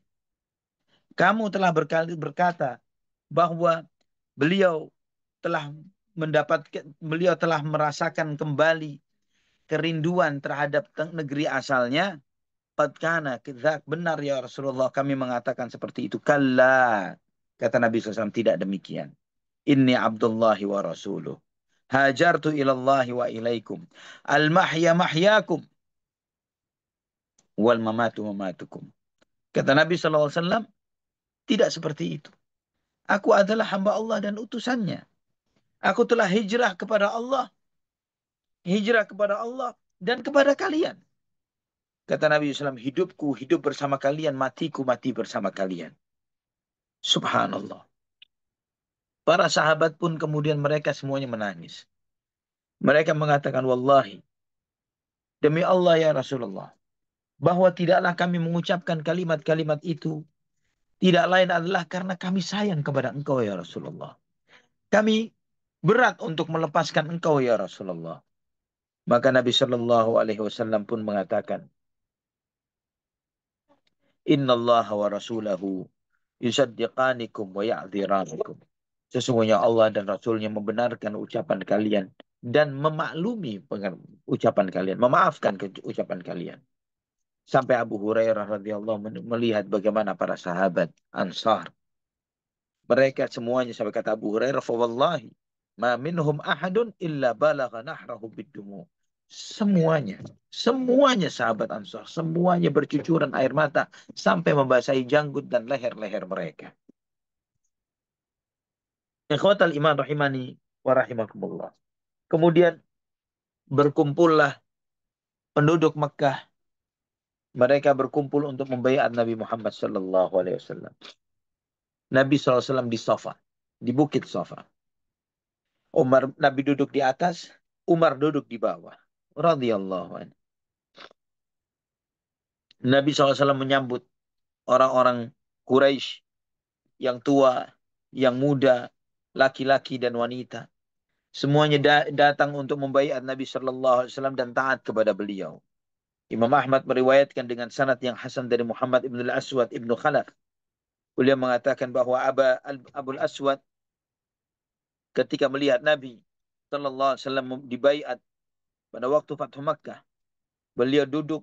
kamu telah berkali berkata bahwa beliau telah mendapatkan beliau telah merasakan kembali kerinduan terhadap negeri asalnya karena kita benar ya Rasulullah kami mengatakan seperti itu kalla kata Nabi SAW tidak demikian Ini abdullahi wa rasuluh hajartu ilallahi wa ilaikum al mahya mahyakum wal mamatu mamatukum kata Nabi SAW tidak seperti itu Aku adalah hamba Allah dan utusannya. Aku telah hijrah kepada Allah. Hijrah kepada Allah dan kepada kalian. Kata Nabi Yusuf SAW, hidupku hidup bersama kalian, matiku mati bersama kalian. Subhanallah. Para sahabat pun kemudian mereka semuanya menangis. Mereka mengatakan, Wallahi, demi Allah ya Rasulullah, bahwa tidaklah kami mengucapkan kalimat-kalimat itu tidak lain adalah karena kami sayang kepada engkau ya Rasulullah. Kami berat untuk melepaskan engkau ya Rasulullah. Maka Nabi Shallallahu Alaihi Wasallam pun mengatakan, Inna Allah wa Rasulahu yusaddiqanikum wa ya'dhiranikum. Sesungguhnya Allah dan Rasulnya membenarkan ucapan kalian dan memaklumi ucapan kalian, memaafkan ucapan kalian. Sampai Abu Hurairah radhiyallahu melihat bagaimana para sahabat Ansar. Mereka semuanya sampai kata Abu Hurairah, wallahi ma minhum ahadun illa balagha nahrahu bidumu." Semuanya, semuanya sahabat Ansar, semuanya bercucuran air mata sampai membasahi janggut dan leher-leher mereka. Ikhwatal iman rahimani wa rahimakumullah. Kemudian berkumpullah penduduk Mekah mereka berkumpul untuk membayar Nabi Muhammad Sallallahu Alaihi Wasallam. Nabi SAW di sofa, di Bukit sofa. Umar Nabi duduk di atas, Umar duduk di bawah. Radhiyallahu Nabi SAW menyambut orang-orang Quraisy yang tua, yang muda, laki-laki dan wanita. Semuanya datang untuk membayar Nabi Shallallahu Alaihi Wasallam dan taat kepada beliau. Imam Ahmad meriwayatkan dengan sanad yang hasan dari Muhammad ibn al-Aswad ibn Khalaf. Beliau mengatakan bahwa Aba Al Aswad ketika melihat Nabi Sallallahu Alaihi Wasallam dibaiat pada waktu Fathu Makkah, beliau duduk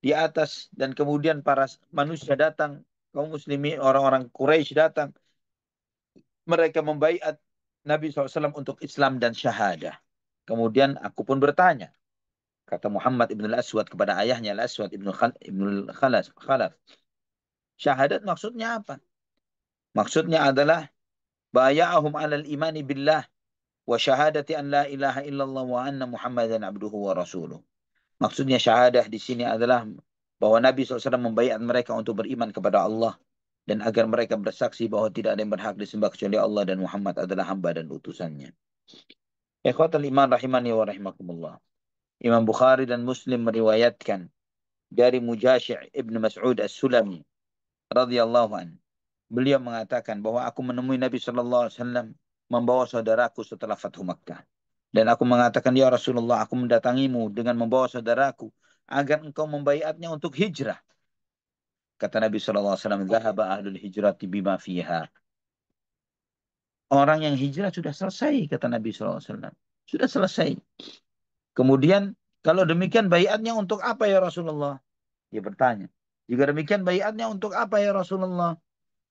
di atas dan kemudian para manusia datang, kaum Muslimi orang-orang Quraisy datang, mereka membaiat Nabi SAW untuk Islam dan syahadah. Kemudian aku pun bertanya, Kata Muhammad ibn al-Aswad kepada ayahnya al-Aswad ibn, Khal Khalaf. Syahadat maksudnya apa? Maksudnya adalah baya'ahum alal imani billah wa syahadati an la ilaha illallah wa anna muhammadan abduhu wa rasuluh. Maksudnya syahadah di sini adalah bahwa Nabi SAW membayar mereka untuk beriman kepada Allah dan agar mereka bersaksi bahwa tidak ada yang berhak disembah kecuali Allah dan Muhammad adalah hamba dan utusannya. Ikhwatul iman rahimani wa rahimakumullah. Imam Bukhari dan Muslim meriwayatkan dari Mujashi' ibn Mas'ud As-Sulami radhiyallahu an. Beliau mengatakan bahwa aku menemui Nabi sallallahu alaihi wasallam membawa saudaraku setelah Fathu Makkah. Dan aku mengatakan, Ya Rasulullah, aku mendatangimu dengan membawa saudaraku agar engkau membayatnya untuk hijrah. Kata Nabi SAW, Zahaba ahlul hijrati bima fiha. Orang yang hijrah sudah selesai, kata Nabi SAW. Sudah selesai. Kemudian kalau demikian bayatnya untuk apa ya Rasulullah? Dia bertanya. Jika demikian bayatnya untuk apa ya Rasulullah?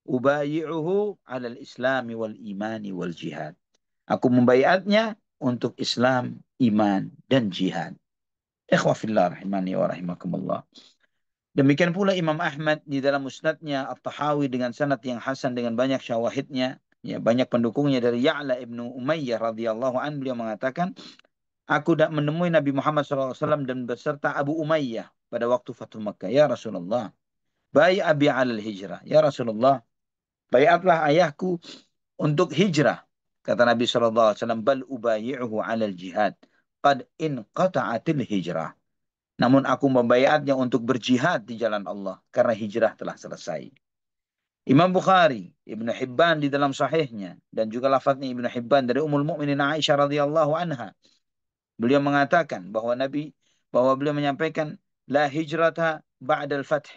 Ubayi'uhu alal islami wal imani wal jihad. Aku membayatnya untuk Islam, iman, dan jihad. Ikhwafillah rahimani wa rahimakumullah. Demikian pula Imam Ahmad di dalam musnadnya At-Tahawi dengan sanad yang hasan dengan banyak syawahidnya. Ya, banyak pendukungnya dari Ya'la ibnu Umayyah radhiyallahu an beliau mengatakan Aku tidak menemui Nabi Muhammad SAW dan beserta Abu Umayyah pada waktu Fathu Makkah. Ya Rasulullah. Bayi Abi al hijrah. Ya Rasulullah. Bayatlah ayahku untuk hijrah. Kata Nabi SAW. Bal ubayi'uhu alal jihad. Qad in qata'atil hijrah. Namun aku membayatnya untuk berjihad di jalan Allah. Karena hijrah telah selesai. Imam Bukhari, Ibnu Hibban di dalam sahihnya dan juga lafaznya Ibnu Hibban dari Ummul Mukminin Aisyah radhiyallahu anha Beliau mengatakan bahwa Nabi bahwa beliau menyampaikan la hijrata ba'da al-fath.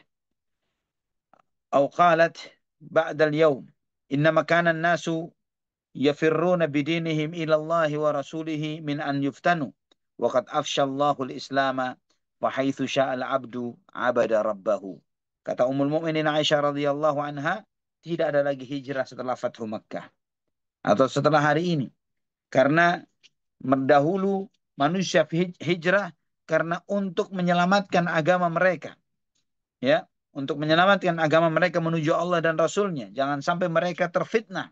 Au qalat ba'da al-yawm. Innama kana an-nasu yafirruna bidinihim ila Allah wa rasulih min an yuftanu. Wa qad afsha Allahu al-islama wa syaa al 'abdu 'abada rabbahu. Kata Ummul Mukminin Aisyah radhiyallahu anha, tidak ada lagi hijrah setelah Fathu Makkah atau setelah hari ini. Karena mendahulu manusia hijrah karena untuk menyelamatkan agama mereka. Ya, untuk menyelamatkan agama mereka menuju Allah dan Rasul-Nya. Jangan sampai mereka terfitnah.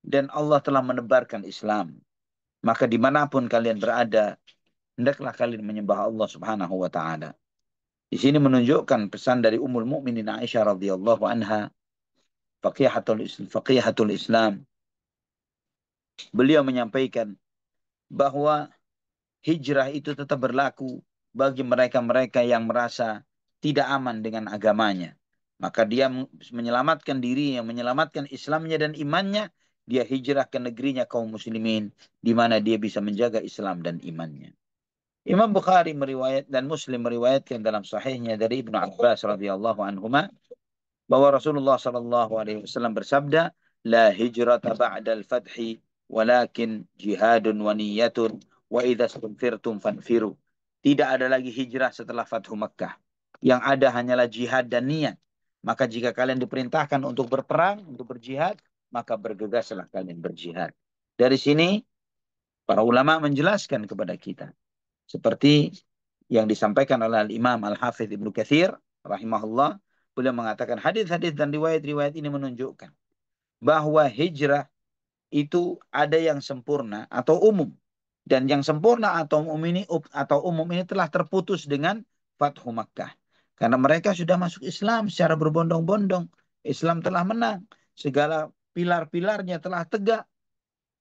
Dan Allah telah menebarkan Islam. Maka dimanapun kalian berada, hendaklah kalian menyembah Allah subhanahu wa ta'ala. Di sini menunjukkan pesan dari Ummul Mukminin Aisyah radhiyallahu anha, faqihatul faqihatul Islam. Beliau menyampaikan bahwa hijrah itu tetap berlaku bagi mereka-mereka yang merasa tidak aman dengan agamanya. Maka dia menyelamatkan diri, yang menyelamatkan Islamnya dan imannya. Dia hijrah ke negerinya kaum muslimin. di mana dia bisa menjaga Islam dan imannya. Imam Bukhari meriwayat dan Muslim meriwayatkan dalam sahihnya dari Ibnu Abbas radhiyallahu anhuma bahwa Rasulullah sallallahu alaihi wasallam bersabda, "La hijrata ba'dal fathi walakin jihadun wa niyyatun Wa idastunfirtum fanfiru. Tidak ada lagi hijrah setelah Fathu Mekah. Yang ada hanyalah jihad dan niat. Maka jika kalian diperintahkan untuk berperang, untuk berjihad, maka bergegaslah kalian berjihad. Dari sini, para ulama menjelaskan kepada kita. Seperti yang disampaikan oleh imam Al-Hafidh Ibn Kathir, rahimahullah, beliau mengatakan hadis-hadis dan riwayat-riwayat ini menunjukkan bahwa hijrah itu ada yang sempurna atau umum dan yang sempurna atau umum ini atau umum ini telah terputus dengan Fathu Makkah karena mereka sudah masuk Islam secara berbondong-bondong Islam telah menang segala pilar-pilarnya telah tegak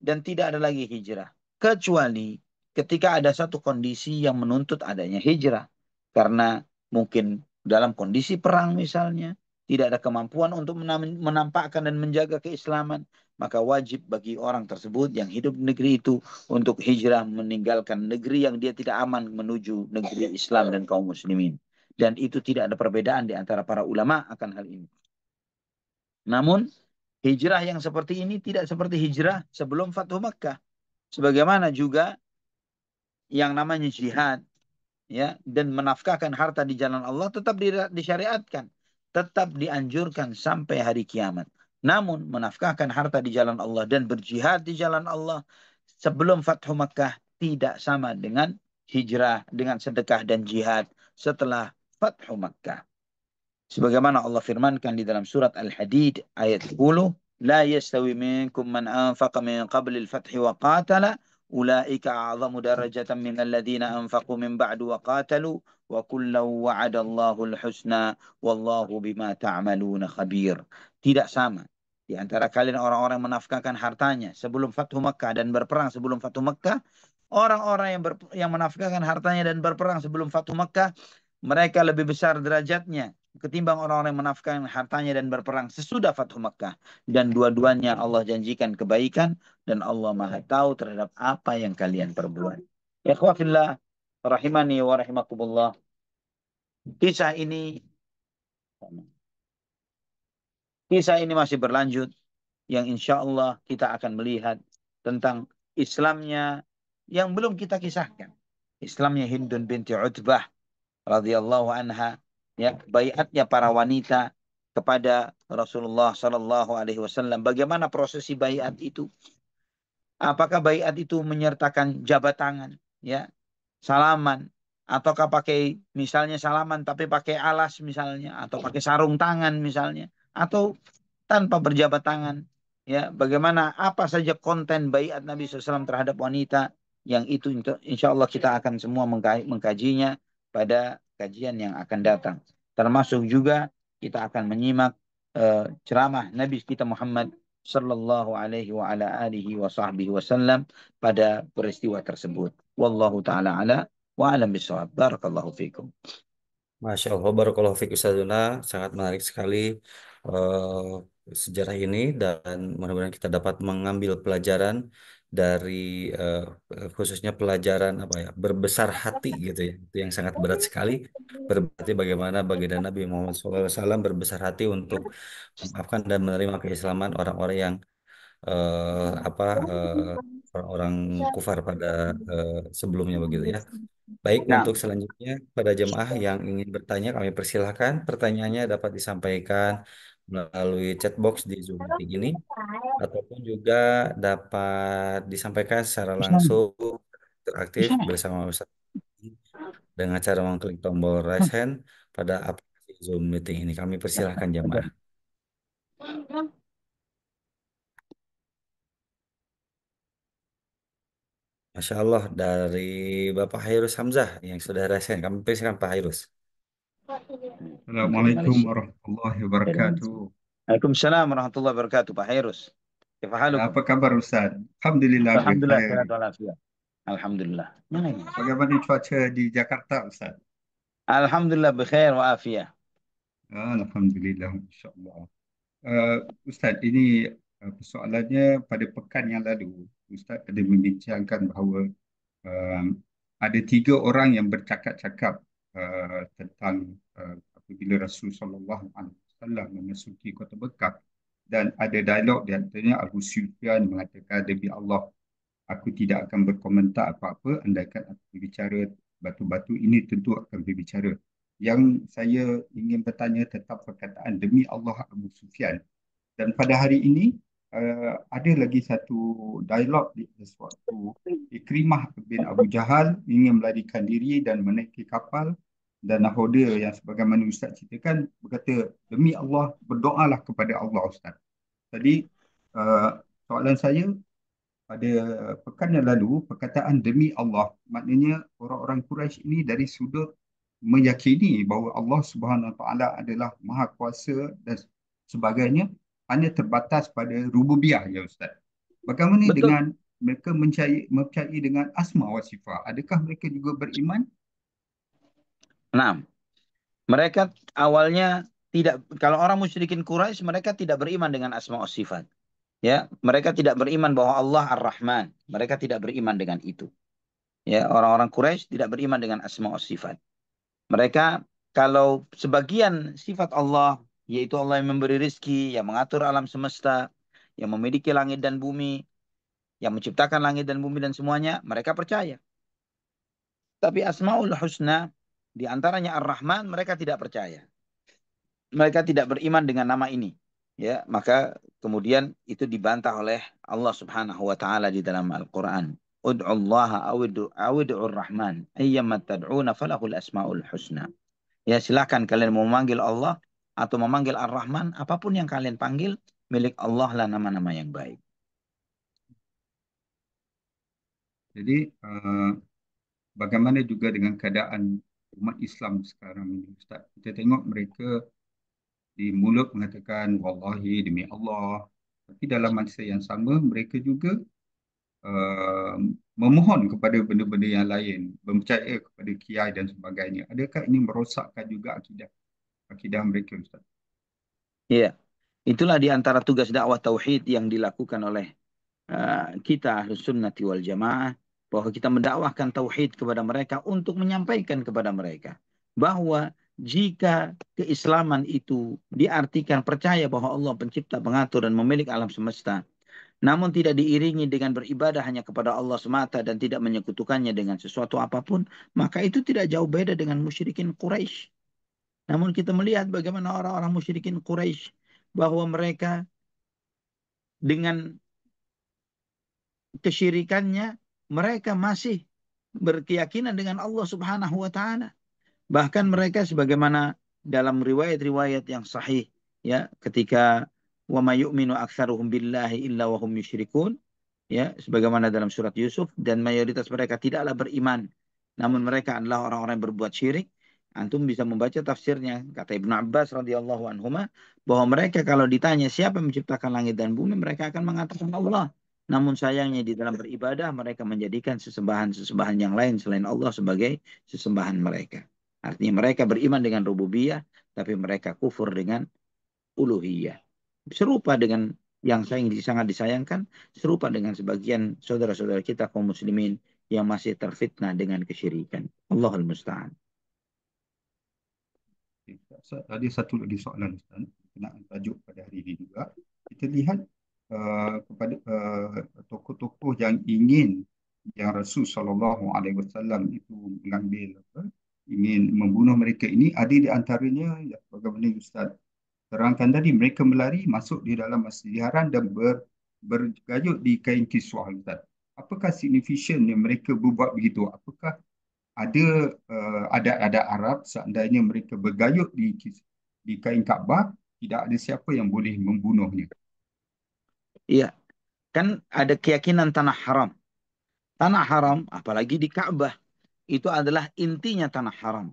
dan tidak ada lagi hijrah kecuali ketika ada satu kondisi yang menuntut adanya hijrah karena mungkin dalam kondisi perang misalnya tidak ada kemampuan untuk menampakkan dan menjaga keislaman, maka wajib bagi orang tersebut yang hidup di negeri itu untuk hijrah meninggalkan negeri yang dia tidak aman menuju negeri Islam dan kaum muslimin. Dan itu tidak ada perbedaan di antara para ulama akan hal ini. Namun, hijrah yang seperti ini tidak seperti hijrah sebelum Fatuh Makkah. Sebagaimana juga yang namanya jihad ya dan menafkahkan harta di jalan Allah tetap disyariatkan tetap dianjurkan sampai hari kiamat. Namun menafkahkan harta di jalan Allah dan berjihad di jalan Allah sebelum Fathu Makkah tidak sama dengan hijrah, dengan sedekah dan jihad setelah Fathu Makkah. Sebagaimana Allah firmankan di dalam surat Al-Hadid ayat 10, لا يستوي anfaqa min أنفق من قبل الفتح وقاتل ulaika أعظم darajatan min الذين anfaqu min ba'du wa qatalu wa الله wa'adallahu والله بما wallahu bima ta'maluna khabir. Tidak sama di antara kalian orang-orang menafkahkan hartanya sebelum Fathu Makkah dan berperang sebelum Fathu Makkah, orang-orang yang ber, yang menafkahkan hartanya dan berperang sebelum Fathu Makkah, mereka lebih besar derajatnya ketimbang orang-orang yang menafkan hartanya dan berperang sesudah Fathu Makkah dan dua-duanya Allah janjikan kebaikan dan Allah Maha tahu terhadap apa yang kalian perbuat. Ya fillah rahimani wa rahimakumullah. Kisah ini Kisah ini masih berlanjut yang insya Allah kita akan melihat tentang Islamnya yang belum kita kisahkan. Islamnya Hindun binti Utbah radhiyallahu anha ya bayatnya para wanita kepada Rasulullah Shallallahu Alaihi Wasallam. Bagaimana prosesi bayat itu? Apakah bayat itu menyertakan jabat tangan, ya, salaman, ataukah pakai misalnya salaman tapi pakai alas misalnya, atau pakai sarung tangan misalnya, atau tanpa berjabat tangan, ya. Bagaimana? Apa saja konten bayat Nabi SAW terhadap wanita yang itu insya Allah kita akan semua mengkajinya pada kajian yang akan datang. Termasuk juga kita akan menyimak uh, ceramah Nabi kita Muhammad sallallahu alaihi wa ala alihi wa sahbihi wasallam pada peristiwa tersebut. Wallahu taala ala wa alam bisawab. Barakallahu fikum. Masya Allah, Barakallahu fikum Ustazuna, sangat menarik sekali uh, sejarah ini dan mudah-mudahan kita dapat mengambil pelajaran dari uh, khususnya pelajaran apa ya berbesar hati gitu ya itu yang sangat berat sekali berarti bagaimana baginda Nabi Muhammad SAW berbesar hati untuk memaafkan dan menerima keislaman orang-orang yang eh, apa eh, orang-orang kufar pada eh, sebelumnya begitu ya baik nah. untuk selanjutnya pada jemaah yang ingin bertanya kami persilahkan pertanyaannya dapat disampaikan melalui chatbox di Zoom meeting ini ataupun juga dapat disampaikan secara langsung interaktif bersama Ustaz dengan cara mengklik tombol hmm. raise hand pada aplikasi Zoom meeting ini. Kami persilahkan jamaah. Masya Allah dari Bapak Hairus Hamzah yang sudah raise hand. Kami persilahkan Pak Hairus. Assalamualaikum warahmatullahi wabarakatuh. Waalaikumsalam warahmatullahi wabarakatuh, Pak Hairus. Apa kabar Ustaz? Alhamdulillah. Alhamdulillah. Alhamdulillah. Bagaimana cuaca di Jakarta Ustaz? Alhamdulillah berkhair wa afiyah. Alhamdulillah insya-Allah. Uh, Ustaz, ini eh, persoalannya pada pekan yang lalu Ustaz ada membincangkan bahawa uh, ada tiga orang yang bercakap-cakap Eh, tentang uh, apabila Rasul sallallahu alaihi wasallam memasuki kota Mekah dan ada dialog di antaranya Abu Sufyan mengatakan demi Allah aku tidak akan berkomentar apa-apa andaikan aku berbicara batu-batu ini tentu akan berbicara yang saya ingin bertanya tentang perkataan demi Allah Abu Sufyan dan pada hari ini uh, ada lagi satu dialog di sesuatu Ikrimah bin Abu Jahal ingin melarikan diri dan menaiki kapal dan nahoda yang sebagaimana Ustaz ceritakan berkata demi Allah berdoalah kepada Allah Ustaz. Tadi uh, soalan saya pada pekan yang lalu perkataan demi Allah maknanya orang-orang Quraisy ini dari sudut meyakini bahawa Allah Subhanahu taala adalah maha kuasa dan sebagainya hanya terbatas pada rububiyah ya ustaz. Bagaimana Betul. dengan mereka mencari, mempercayai dengan asma wa sifat? Adakah mereka juga beriman Nah, mereka awalnya tidak kalau orang musyrikin Quraisy mereka tidak beriman dengan asma wa sifat. Ya, mereka tidak beriman bahwa Allah Ar-Rahman. Mereka tidak beriman dengan itu. Ya, orang-orang Quraisy tidak beriman dengan asma wa sifat. Mereka kalau sebagian sifat Allah yaitu Allah yang memberi rizki, yang mengatur alam semesta, yang memiliki langit dan bumi, yang menciptakan langit dan bumi dan semuanya, mereka percaya. Tapi Asmaul Husna di antaranya Ar-Rahman mereka tidak percaya. Mereka tidak beriman dengan nama ini. Ya, maka kemudian itu dibantah oleh Allah Subhanahu wa taala di dalam Al-Qur'an. Ud'ullaha awid'ur rahman ayyama tad'una falahul asmaul husna. Ya silakan kalian mau memanggil Allah atau memanggil Ar-Rahman apapun yang kalian panggil milik Allah lah nama-nama yang baik. Jadi uh, bagaimana juga dengan keadaan umat Islam sekarang ini Ustaz. Kita tengok mereka di mulut mengatakan wallahi demi Allah tapi dalam masa yang sama mereka juga uh, memohon kepada benda-benda yang lain, mempercaya kepada kiai dan sebagainya. Adakah ini merosakkan juga akidah akidah mereka Ustaz? Ya. Yeah. Itulah di antara tugas dakwah tauhid yang dilakukan oleh uh, kita Ahlus Sunnah wal Jamaah. bahwa kita mendakwahkan tauhid kepada mereka untuk menyampaikan kepada mereka bahwa jika keislaman itu diartikan percaya bahwa Allah pencipta, pengatur dan memiliki alam semesta, namun tidak diiringi dengan beribadah hanya kepada Allah semata dan tidak menyekutukannya dengan sesuatu apapun, maka itu tidak jauh beda dengan musyrikin Quraisy. Namun kita melihat bagaimana orang-orang musyrikin Quraisy bahwa mereka dengan kesyirikannya mereka masih berkeyakinan dengan Allah Subhanahu wa taala. Bahkan mereka sebagaimana dalam riwayat-riwayat yang sahih ya ketika wa may yu'minu aktsaruhum billahi illa wa hum yusyrikun ya sebagaimana dalam surat Yusuf dan mayoritas mereka tidaklah beriman namun mereka adalah orang-orang yang berbuat syirik antum bisa membaca tafsirnya kata Ibnu Abbas radhiyallahu anhuma bahwa mereka kalau ditanya siapa yang menciptakan langit dan bumi mereka akan mengatakan Allah namun sayangnya di dalam beribadah mereka menjadikan sesembahan-sesembahan yang lain selain Allah sebagai sesembahan mereka. Artinya mereka beriman dengan rububiyah tapi mereka kufur dengan uluhiyah. Serupa dengan yang sangat disayangkan, serupa dengan sebagian saudara-saudara kita kaum muslimin yang masih terfitnah dengan kesyirikan. Allahul musta'an. Ada satu lagi soalan Ustaz, nak tajuk pada hari ini juga. Kita lihat uh, kepada uh, tokoh-tokoh yang ingin yang Rasul sallallahu alaihi wasallam itu mengambil apa ingin membunuh mereka ini ada di antaranya ya, bagaimana ustaz terangkan tadi mereka melari masuk di dalam masjid haram dan ber, bergayut di kain kiswah ustaz apakah signifikan yang mereka berbuat begitu apakah ada uh, eh, ada ada Arab seandainya mereka bergayut di di kain Kaabah tidak ada siapa yang boleh membunuhnya Iya. Kan ada keyakinan tanah haram. Tanah haram, apalagi di Ka'bah, itu adalah intinya tanah haram.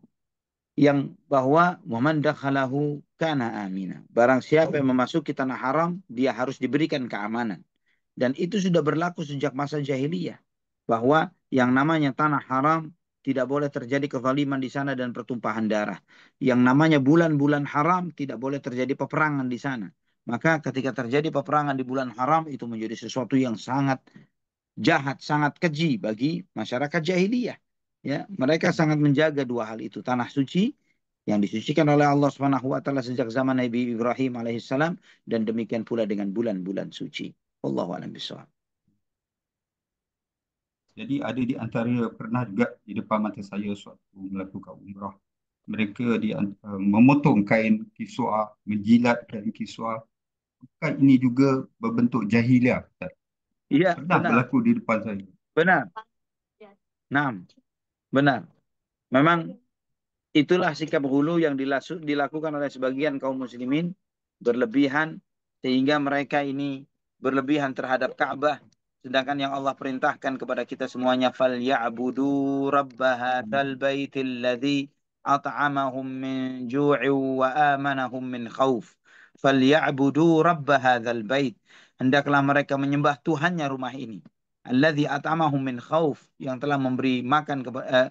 Yang bahwa waman dakhalahu kana amina. Barang siapa yang memasuki tanah haram, dia harus diberikan keamanan. Dan itu sudah berlaku sejak masa jahiliyah. Bahwa yang namanya tanah haram tidak boleh terjadi kezaliman di sana dan pertumpahan darah. Yang namanya bulan-bulan haram tidak boleh terjadi peperangan di sana. Maka ketika terjadi peperangan di bulan haram itu menjadi sesuatu yang sangat jahat, sangat keji bagi masyarakat jahiliyah. Ya, mereka sangat menjaga dua hal itu, tanah suci yang disucikan oleh Allah Subhanahu wa taala sejak zaman Nabi Ibrahim alaihissalam dan demikian pula dengan bulan-bulan suci. Wallahu a'lam bishawab. Jadi ada di antara pernah juga di depan mata saya suatu melakukan umrah mereka di uh, memotong kain kiswa, menjilat kain kiswa Bukan ini juga berbentuk jahiliah, Ustaz? Ya, Pernah benar. berlaku di depan saya. Benar. Enam. Benar. Memang itulah sikap hulu yang dilakukan oleh sebagian kaum muslimin berlebihan sehingga mereka ini berlebihan terhadap Ka'bah sedangkan yang Allah perintahkan kepada kita semuanya fal ya'budu rabbaha dal baitil ladzi at'amahum min ju'i wa amanahum min khauf falyabudu rabb hadzal bait hendaklah mereka menyembah Tuhannya rumah ini Alladhi at'amahum min khauf yang telah memberi makan kepada uh,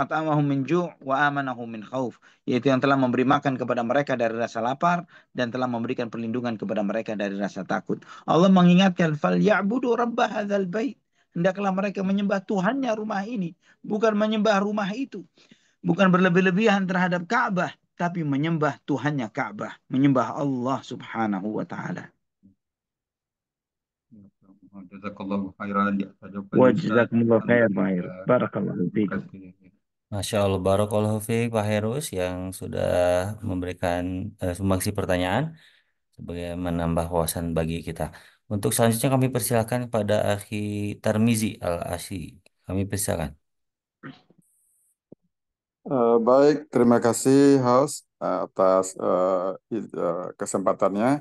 at'amahum min ju' wa amanahum min khauf yaitu yang telah memberi makan kepada mereka dari rasa lapar dan telah memberikan perlindungan kepada mereka dari rasa takut Allah mengingatkan falyabudu rabb hadzal bait hendaklah mereka menyembah Tuhannya rumah ini bukan menyembah rumah itu bukan berlebih-lebihan terhadap Ka'bah tapi menyembah Tuhannya Ka'bah, menyembah Allah Subhanahu wa taala. Ya, ya, Masya Allah, Barakallahu fiik Pak Herus yang sudah memberikan uh, eh, sumbangsi pertanyaan sebagai menambah wawasan bagi kita. Untuk selanjutnya kami persilahkan pada Akhi Tarmizi Al-Asi. Kami persilahkan. Uh, baik, terima kasih House atas uh, uh, kesempatannya.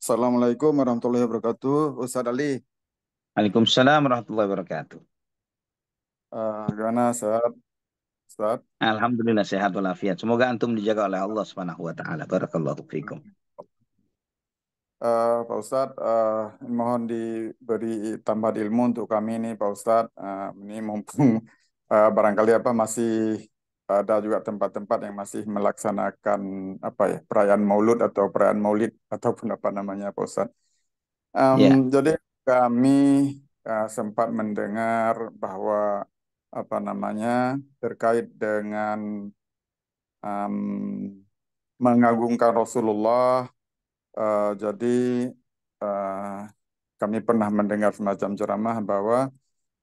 Assalamualaikum warahmatullahi wabarakatuh, Ustaz Ali. Waalaikumsalam warahmatullahi wabarakatuh. Uh, gimana sehat? Ustaz? Alhamdulillah sehat walafiat. Semoga antum dijaga oleh Allah Subhanahu wa taala. Barakallahu fiikum Uh, Pak Ustadz, uh, mohon diberi tambah ilmu untuk kami ini Pak Ustadz. Uh, ini mumpung uh, barangkali apa masih ada juga tempat-tempat yang masih melaksanakan apa ya perayaan Maulud atau perayaan Maulid ataupun apa namanya Pak Um, yeah. Jadi kami uh, sempat mendengar bahwa apa namanya terkait dengan um, mengagungkan Rasulullah. Uh, jadi uh, kami pernah mendengar semacam ceramah bahwa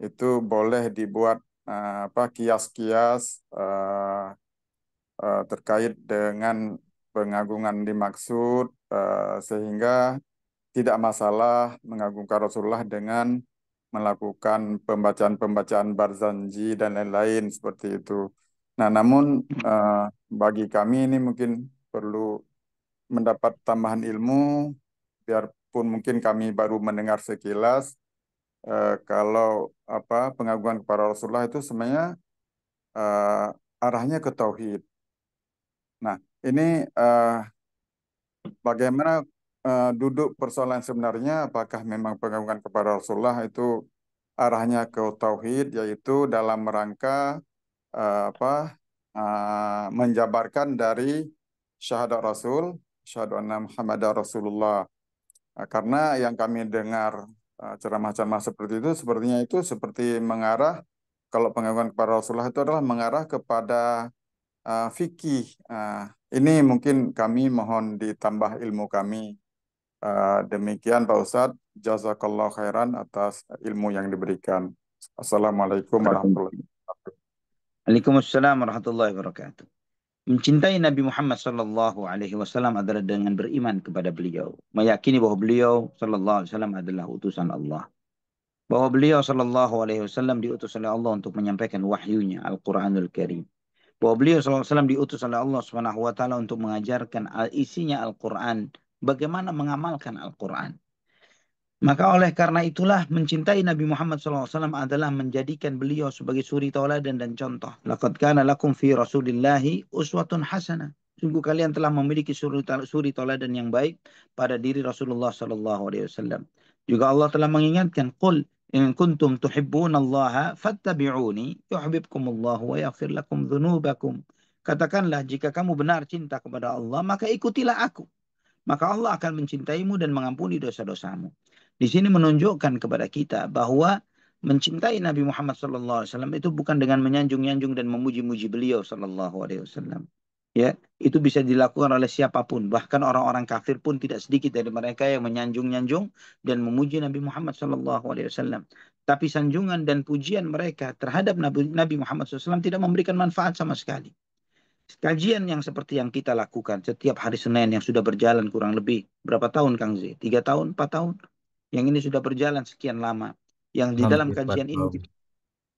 itu boleh dibuat Eh, apa kias-kias uh, uh, terkait dengan pengagungan dimaksud uh, sehingga tidak masalah mengagungkan Rasulullah dengan melakukan pembacaan-pembacaan barzanji dan lain-lain seperti itu. Nah, namun uh, bagi kami ini mungkin perlu mendapat tambahan ilmu biarpun mungkin kami baru mendengar sekilas Eh, kalau apa pengagungan kepada Rasulullah itu sebenarnya eh, arahnya ke tauhid. Nah, ini eh, bagaimana eh, duduk persoalan sebenarnya apakah memang pengagungan kepada Rasulullah itu arahnya ke tauhid yaitu dalam rangka eh, apa eh, menjabarkan dari syahadat Rasul, syahadat Muhammad Rasulullah. Nah, karena yang kami dengar Ah, ceramah-ceramah seperti itu sepertinya itu seperti mengarah kalau pengakuan kepada Rasulullah itu adalah mengarah kepada uh, fikih. Uh, ini mungkin kami mohon ditambah ilmu kami. Uh, demikian Pak Ustadz, jazakallah khairan atas ilmu yang diberikan. Assalamualaikum warahmatullahi wabarakatuh. Waalaikumsalam warahmatullahi wabarakatuh. Mencintai Nabi Muhammad Sallallahu Alaihi Wasallam adalah dengan beriman kepada beliau, meyakini bahwa beliau Sallallahu Alaihi Wasallam adalah utusan Allah, bahwa beliau Sallallahu Alaihi Wasallam diutus oleh Allah untuk menyampaikan wahyunya Al-Quranul Karim, bahwa beliau Sallallahu Alaihi Wasallam diutus oleh Allah Subhanahu Wa Taala untuk mengajarkan isinya Al-Quran, bagaimana mengamalkan Al-Quran, maka oleh karena itulah mencintai Nabi Muhammad SAW adalah menjadikan beliau sebagai suri tauladan dan contoh. Laqad kana lakum fi rasulillahi uswatun hasanah. Sungguh kalian telah memiliki suri, suri tauladan yang baik pada diri Rasulullah SAW. Juga Allah telah mengingatkan, Qul in kuntum tuhibbunallaha fattabi'uni yuhibbukumullahu wa yaghfir lakum dhunubakum. Katakanlah jika kamu benar cinta kepada Allah maka ikutilah aku. Maka Allah akan mencintaimu dan mengampuni dosa-dosamu di sini menunjukkan kepada kita bahwa mencintai Nabi Muhammad SAW itu bukan dengan menyanjung-nyanjung dan memuji-muji beliau SAW. Ya, itu bisa dilakukan oleh siapapun, bahkan orang-orang kafir pun tidak sedikit dari mereka yang menyanjung-nyanjung dan memuji Nabi Muhammad SAW. Tapi sanjungan dan pujian mereka terhadap Nabi Muhammad SAW tidak memberikan manfaat sama sekali. Kajian yang seperti yang kita lakukan setiap hari Senin yang sudah berjalan kurang lebih berapa tahun Kang Z? Tiga tahun, empat tahun? yang ini sudah berjalan sekian lama yang di dalam kajian ini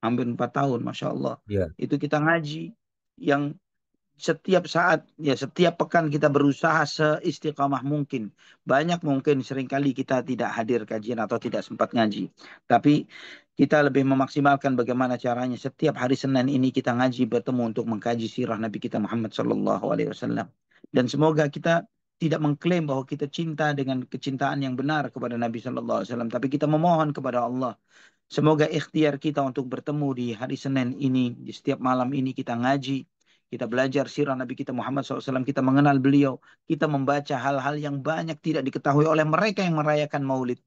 hampir empat tahun masya Allah ya. itu kita ngaji yang setiap saat ya setiap pekan kita berusaha seistiqamah mungkin banyak mungkin seringkali kita tidak hadir kajian atau tidak sempat ngaji tapi kita lebih memaksimalkan bagaimana caranya setiap hari Senin ini kita ngaji bertemu untuk mengkaji sirah Nabi kita Muhammad Shallallahu Alaihi Wasallam dan semoga kita tidak mengklaim bahwa kita cinta dengan kecintaan yang benar kepada Nabi Shallallahu Alaihi Wasallam, tapi kita memohon kepada Allah. Semoga ikhtiar kita untuk bertemu di hari Senin ini, di setiap malam ini kita ngaji, kita belajar sirah Nabi kita Muhammad SAW, kita mengenal beliau, kita membaca hal-hal yang banyak tidak diketahui oleh mereka yang merayakan maulid.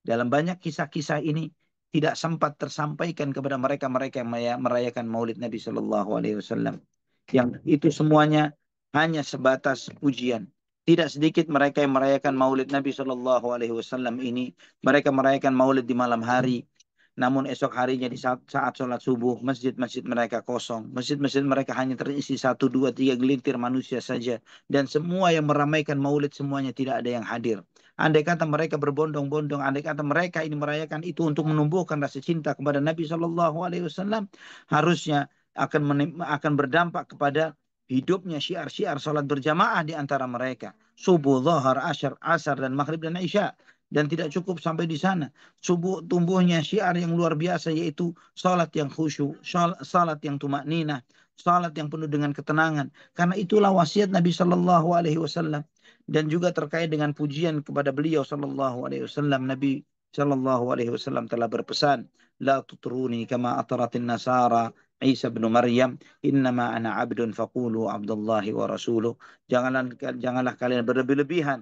Dalam banyak kisah-kisah ini tidak sempat tersampaikan kepada mereka-mereka yang merayakan maulid Nabi Shallallahu Alaihi Wasallam. Yang itu semuanya hanya sebatas pujian. Tidak sedikit mereka yang merayakan Maulid Nabi Shallallahu Alaihi Wasallam ini. Mereka merayakan Maulid di malam hari. Namun esok harinya di saat, saat sholat subuh, masjid-masjid mereka kosong. Masjid-masjid mereka hanya terisi satu, dua, tiga gelintir manusia saja. Dan semua yang meramaikan maulid semuanya tidak ada yang hadir. Andai kata mereka berbondong-bondong, andai kata mereka ini merayakan itu untuk menumbuhkan rasa cinta kepada Nabi Shallallahu Alaihi Wasallam, harusnya akan akan berdampak kepada hidupnya syiar-syiar salat berjamaah di antara mereka. Subuh, zohar, asyar, asar, dan maghrib, dan isya. Dan tidak cukup sampai di sana. Subuh tumbuhnya syiar yang luar biasa yaitu salat yang khusyuk, salat yang tumak ninah, salat yang penuh dengan ketenangan. Karena itulah wasiat Nabi Shallallahu Alaihi Wasallam dan juga terkait dengan pujian kepada beliau Shallallahu Alaihi Wasallam. Nabi Shallallahu Alaihi Wasallam telah berpesan, لا تطروني كما أطرت النصارى Isa bin Maryam, "Innama ana 'abdun faqulu Abdullahi wa rasuluh." Janganlah janganlah kalian berlebih-lebihan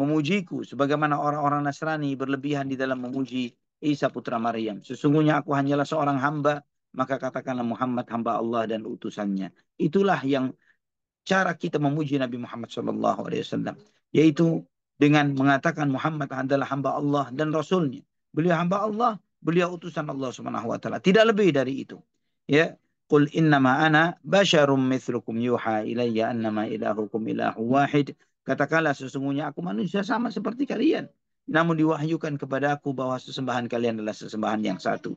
memujiku sebagaimana orang-orang Nasrani berlebihan di dalam memuji Isa putra Maryam. Sesungguhnya aku hanyalah seorang hamba, maka katakanlah Muhammad hamba Allah dan utusannya. Itulah yang cara kita memuji Nabi Muhammad SAW. yaitu dengan mengatakan Muhammad adalah hamba Allah dan Rasulnya. Beliau hamba Allah, beliau utusan Allah swt. Tidak lebih dari itu ya Qul innama ana basyarum mithlukum yuha ilayya annama ilahukum ilahu wahid. Katakanlah sesungguhnya aku manusia sama seperti kalian. Namun diwahyukan kepada aku bahwa sesembahan kalian adalah sesembahan yang satu.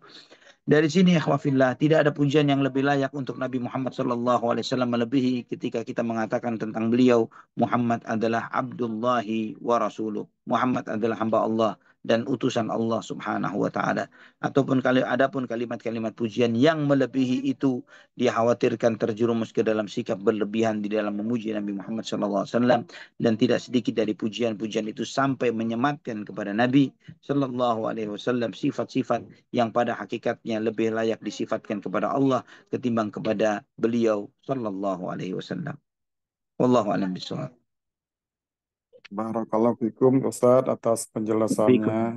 Dari sini ikhwafillah tidak ada pujian yang lebih layak untuk Nabi Muhammad sallallahu alaihi wasallam melebihi ketika kita mengatakan tentang beliau Muhammad adalah abdullahi wa rasuluh. Muhammad adalah hamba Allah dan utusan Allah Subhanahu wa taala ataupun kalau ada pun kalimat-kalimat pujian yang melebihi itu dikhawatirkan terjerumus ke dalam sikap berlebihan di dalam memuji Nabi Muhammad sallallahu alaihi wasallam dan tidak sedikit dari pujian-pujian itu sampai menyematkan kepada Nabi sallallahu alaihi wasallam sifat-sifat yang pada hakikatnya lebih layak disifatkan kepada Allah ketimbang kepada beliau sallallahu alaihi wasallam wallahu alam bisawab Barakallahu fikum Ustaz atas penjelasannya.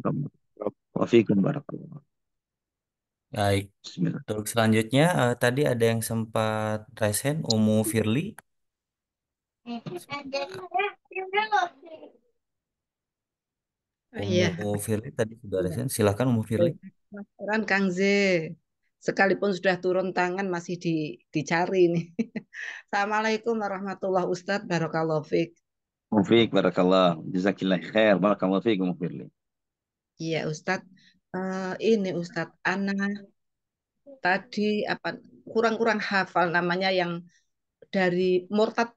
Wafikum barakallahu. Baik. Untuk selanjutnya uh, tadi ada yang sempat raise hand Umu Firly. Oh, iya. Umu Firly tadi sudah raise hand. Silakan Umu Firly. Masukan Kang Z. Sekalipun sudah turun tangan masih di, dicari nih. Assalamualaikum warahmatullahi wabarakatuh. Mufik, barakallah. Jazakillah khair, barakallah fiik, mufirli. Iya, Ustadz. Uh, eh, ini Ustadz, Ana tadi apa kurang-kurang hafal namanya yang dari murtad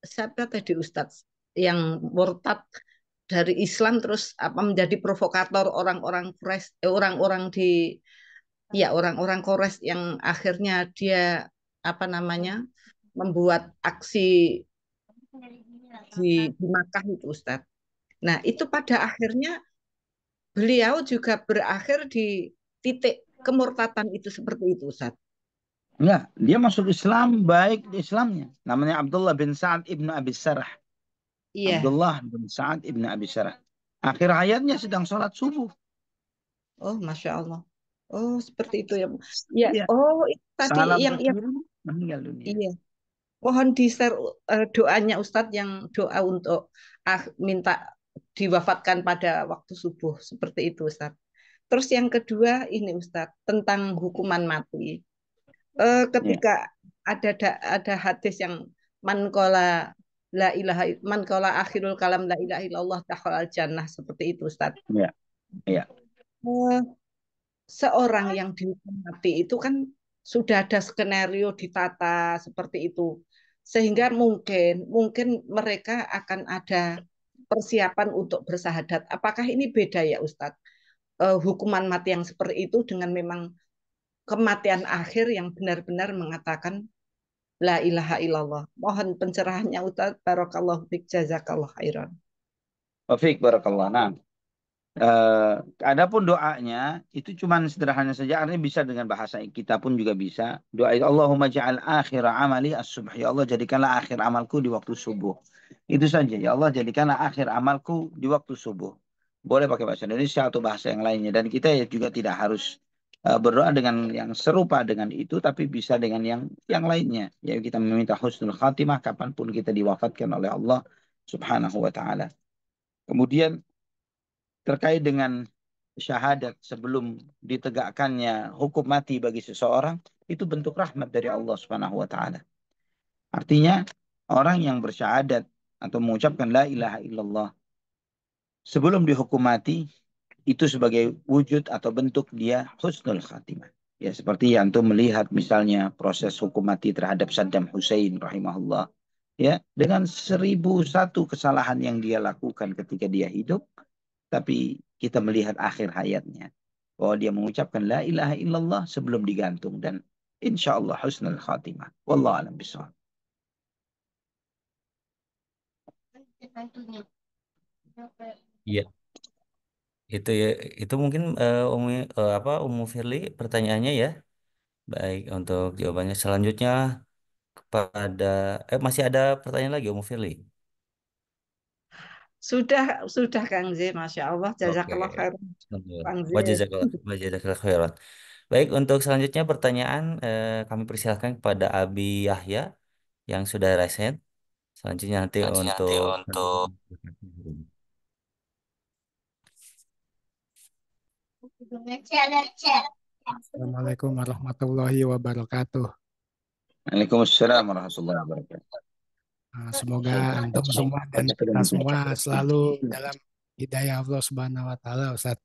siapa tadi Ustadz yang murtad dari Islam terus apa menjadi provokator orang-orang kores eh, orang-orang di ya orang-orang kores yang akhirnya dia apa namanya membuat aksi di, di Makkah itu Ustadz. Nah itu pada akhirnya beliau juga berakhir di titik kemurtatan itu seperti itu Ustadz. Ya, dia masuk Islam baik di Islamnya. Namanya Abdullah bin Sa'ad ibnu Abi Sarah. Iya. Abdullah bin Sa'ad ibnu Abi Sarah. Akhir hayatnya sedang sholat subuh. Oh, masya Allah. Oh, seperti itu ya. Ya. ya. Oh, tadi Salam yang yang dunia. Iya mohon di share uh, eh, doanya Ustadz yang doa untuk ah, minta diwafatkan pada waktu subuh seperti itu Ustadz. Terus yang kedua ini Ustadz tentang hukuman mati. Uh, ketika yeah. ada ada hadis yang mankola la ilaha mankola akhirul kalam la ilaha illallah al jannah seperti itu Ustadz. Iya. Yeah. Ya. Yeah. Uh, seorang yang dihukum mati itu kan sudah ada skenario ditata seperti itu sehingga mungkin mungkin mereka akan ada persiapan untuk bersahadat. Apakah ini beda ya Ustadz? Eh, hukuman mati yang seperti itu dengan memang kematian akhir yang benar-benar mengatakan la ilaha illallah. Mohon pencerahannya Ustadz. barokallahu fiik jazakallahu khairan. Nah, Uh, eh, adapun doanya itu cuman sederhana saja artinya bisa dengan bahasa kita pun juga bisa. Doa itu Allahumma ja'al akhir amali as subuh Ya Allah jadikanlah akhir amalku di waktu subuh. Itu saja ya Allah jadikanlah akhir amalku di waktu subuh. Boleh pakai bahasa Indonesia atau bahasa yang lainnya dan kita ya juga tidak harus uh, berdoa dengan yang serupa dengan itu tapi bisa dengan yang yang lainnya. Ya kita meminta husnul khatimah kapanpun kita diwafatkan oleh Allah Subhanahu wa taala. Kemudian terkait dengan syahadat sebelum ditegakkannya hukum mati bagi seseorang itu bentuk rahmat dari Allah Subhanahu wa taala. Artinya orang yang bersyahadat atau mengucapkan la ilaha illallah sebelum dihukum mati itu sebagai wujud atau bentuk dia husnul khatimah. Ya seperti yang tuh melihat misalnya proses hukum mati terhadap Saddam Hussein rahimahullah. Ya, dengan seribu satu kesalahan yang dia lakukan ketika dia hidup, tapi kita melihat akhir hayatnya. Bahwa dia mengucapkan la ilaha illallah sebelum digantung. Dan insya Allah husnul khatimah. Wallah alam bisawab. Iya. Itu ya, itu mungkin uh, Umi uh, apa Umu Firly pertanyaannya ya. Baik, untuk jawabannya selanjutnya kepada eh masih ada pertanyaan lagi Umu Firly. Sudah, sudah Kang Z, Masya Allah. Jazakallah okay. khairan. Jazakallah, jazakallah khairan. Baik, untuk selanjutnya pertanyaan eh, kami persilahkan kepada Abi Yahya yang sudah resen. Selanjutnya nanti Selanjutnya untuk, nanti untuk... Assalamualaikum warahmatullahi wabarakatuh. Waalaikumsalam warahmatullahi wabarakatuh. Nah, semoga antum semua dan kita semua selalu iya. dalam hidayah Allah Subhanahu wa taala Ustaz.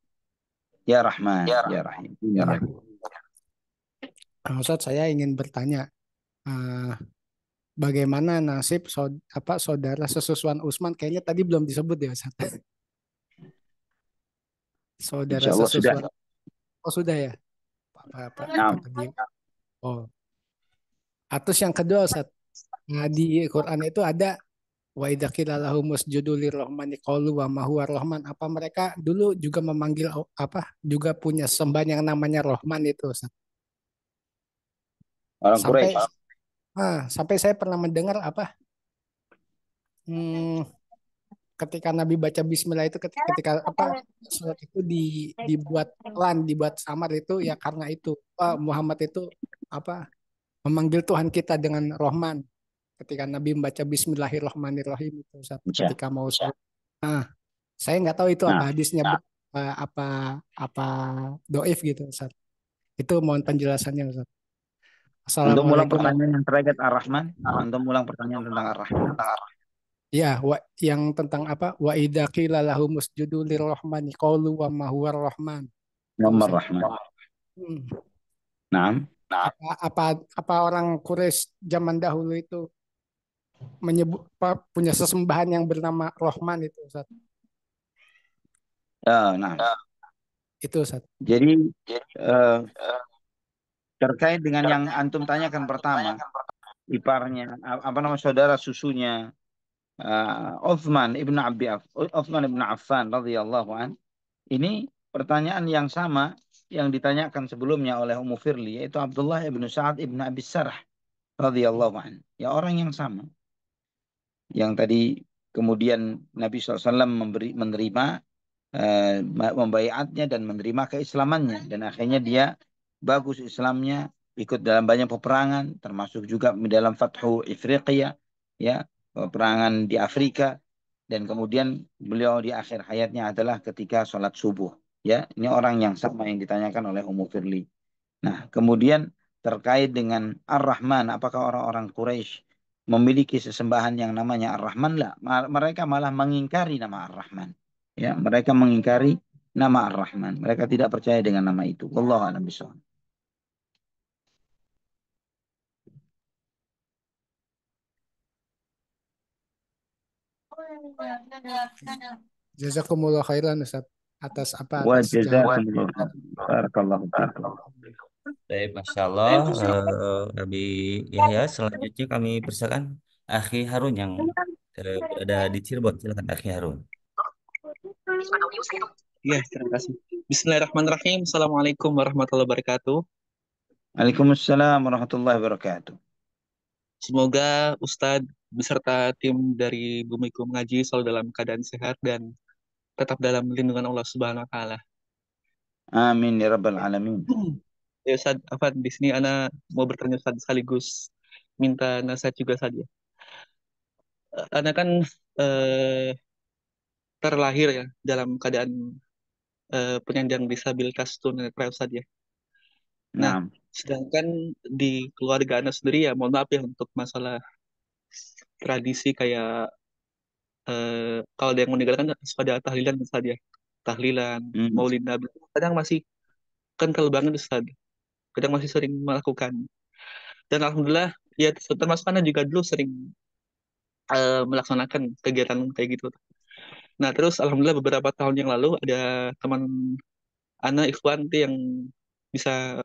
Ya Rahman, ya, ya Rahim, ya iya. Rahim. Nah, Ustaz saya ingin bertanya uh, bagaimana nasib saud apa saudara sesusuan Usman kayaknya tadi belum disebut ya Ustaz. Saudara sesusuan sudah. Oh sudah ya. Apa apa, nah. apa, apa, apa, apa, apa, Nah, di Quran itu ada wa idzaqilallahu musjudu lirrahmani qalu wa ma huwa rahman. Apa mereka dulu juga memanggil apa? Juga punya sembah yang namanya Rahman itu, Ustaz. Orang sampai, Quraisy. Ah, sampai saya pernah mendengar apa? Hmm, ketika Nabi baca Bismillah itu ketika, ketika apa surat itu di, dibuat pelan dibuat samar itu ya karena itu Muhammad itu apa memanggil Tuhan kita dengan Rohman ketika Nabi membaca Bismillahirrahmanirrahim itu saat ya. ketika mau iya. sholat. Nah, saya nggak tahu itu nah, apa hadisnya nah. apa apa doif gitu saat Itu mohon penjelasannya Ustaz. Untuk ulang pertanyaan yang terkait Ar-Rahman, untuk ulang pertanyaan tentang Ar-Rahman. Ya, wa, yang tentang apa? Wa idza qila lahum usjudu lirrahmani qalu wa ma huwa rahman hmm. Apa, apa apa orang Quraisy zaman dahulu itu menyebut punya sesembahan yang bernama Rohman itu Ustaz. Uh, nah. Itu Ustaz. Jadi uh, terkait dengan yang antum tanyakan pertama, iparnya apa nama saudara susunya uh, eh, Uthman ibnu Abi Uthman ibn Affan radhiyallahu an. Ini pertanyaan yang sama yang ditanyakan sebelumnya oleh Ummu Firli yaitu Abdullah ibn Sa'ad ibn Abi Sarah radhiyallahu an. Ya orang yang sama yang tadi kemudian Nabi SAW memberi, menerima uh, eh, membayatnya dan menerima keislamannya dan akhirnya dia bagus Islamnya ikut dalam banyak peperangan termasuk juga di dalam Fathu Ifriqiya ya peperangan di Afrika dan kemudian beliau di akhir hayatnya adalah ketika sholat subuh ya ini orang yang sama yang ditanyakan oleh Ummu Firli nah kemudian terkait dengan Ar-Rahman apakah orang-orang Quraisy memiliki sesembahan yang namanya Ar-Rahman lah. Mereka malah mengingkari nama Ar-Rahman. Ya, mereka mengingkari nama Ar-Rahman. Mereka tidak percaya dengan nama itu. Wallahu a'lam bishawab. Jazakumullah khairan Ustaz atas apa? Wa jazakumullah. Barakallahu fiikum. Baik, Masya Allah. Eh, Nabi Yahya, selanjutnya kami persilakan Akhi Harun yang berada di Cirebon. Silakan Akhi Harun. Ya, terima kasih. Bismillahirrahmanirrahim. Assalamualaikum warahmatullahi wabarakatuh. Waalaikumsalam warahmatullahi wabarakatuh. Semoga Ustadz beserta tim dari Bumiku Mengaji selalu dalam keadaan sehat dan tetap dalam lindungan Allah Subhanahu wa taala. Amin ya rabbal alamin. Hmm. Ya eh, Ustaz, Afan, di sini Ana mau bertanya Ustaz sekaligus minta nasihat juga saja, ya. Eh, Ana kan eh, terlahir ya dalam keadaan eh, penyandang disabilitas tunanetra Ustaz ya. Nah, Nah, sedangkan di keluarga Ana sendiri ya mohon maaf ya untuk masalah tradisi kayak eh, kalau ada yang meninggalkan pada kan ada tahlilan Ustaz ya. Tahlilan, hmm. maulid Nabi. Kadang masih kental banget Ustaz kadang masih sering melakukan dan alhamdulillah ya termasuk anda juga dulu sering uh, melaksanakan kegiatan kayak gitu nah terus alhamdulillah beberapa tahun yang lalu ada teman anak Ikhwan yang bisa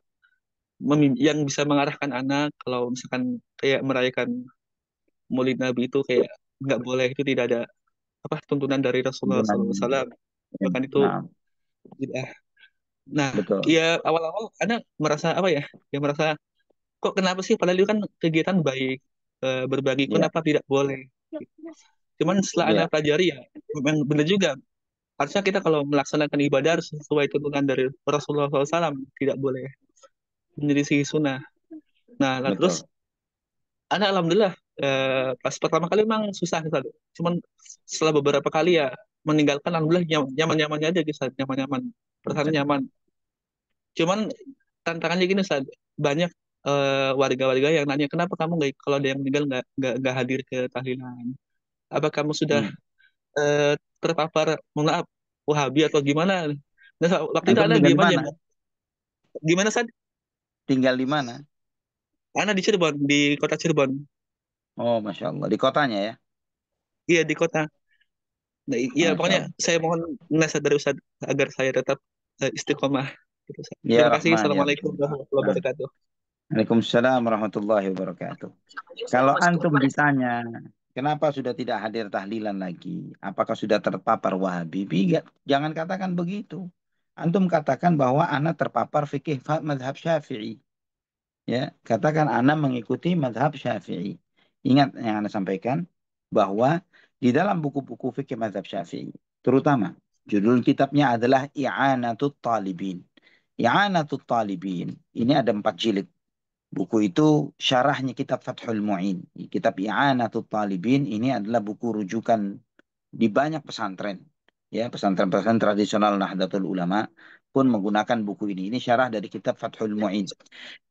yang bisa mengarahkan anak kalau misalkan kayak merayakan Maulid Nabi itu kayak nggak boleh itu tidak ada apa tuntunan dari Rasulullah SAW ya, bahkan itu nah. tidak Nah, Betul. ya awal-awal Anda merasa apa ya? Ya merasa kok kenapa sih padahal itu kan kegiatan baik eh, berbagi yeah. kenapa tidak boleh? Cuman setelah yeah. Anda pelajari ya memang benar juga. Harusnya kita kalau melaksanakan ibadah harus sesuai tuntunan dari Rasulullah SAW, tidak boleh menjadi sunnah. Nah, Betul. terus Anda alhamdulillah eh, pas pertama kali memang susah misalnya. Gitu. Cuman setelah beberapa kali ya meninggalkan alhamdulillah nyaman-nyamannya aja kisah nyaman-nyaman pertahanan nyaman cuman tantangannya gini saat banyak eh, warga-warga uh, yang nanya kenapa kamu nggak kalau ada yang meninggal nggak nggak hadir ke tahlilan apa kamu sudah hmm. uh, terpapar mohon maaf wahabi atau gimana nah waktu itu anda ya? gimana gimana saat tinggal di mana Anak di Cirebon di kota Cirebon oh masya Allah di kotanya ya iya di kota nah, iya pokoknya saya mohon nasihat dari Ustaz agar saya tetap Eh, istiqomah. Ya, Terima kasih. Ya. Assalamualaikum warahmatullahi wabarakatuh. Waalaikumsalam warahmatullahi wabarakatuh. Kalau antum ditanya, kenapa sudah tidak hadir tahlilan lagi? Apakah sudah terpapar Wahabi? Ya, jangan katakan begitu. Antum katakan bahwa anak terpapar fikih madhab syafi'i. Ya, katakan anak mengikuti madhab syafi'i. Ingat yang anda sampaikan bahwa di dalam buku-buku fikih madhab syafi'i, terutama Judul kitabnya adalah I'anatul Talibin. I'anatul Talibin. Ini ada empat jilid. Buku itu syarahnya kitab Fathul Mu'in. Kitab I'anatul Talibin ini adalah buku rujukan di banyak pesantren. Ya, pesantren-pesantren tradisional Nahdlatul Ulama pun menggunakan buku ini. Ini syarah dari kitab Fathul Mu'in.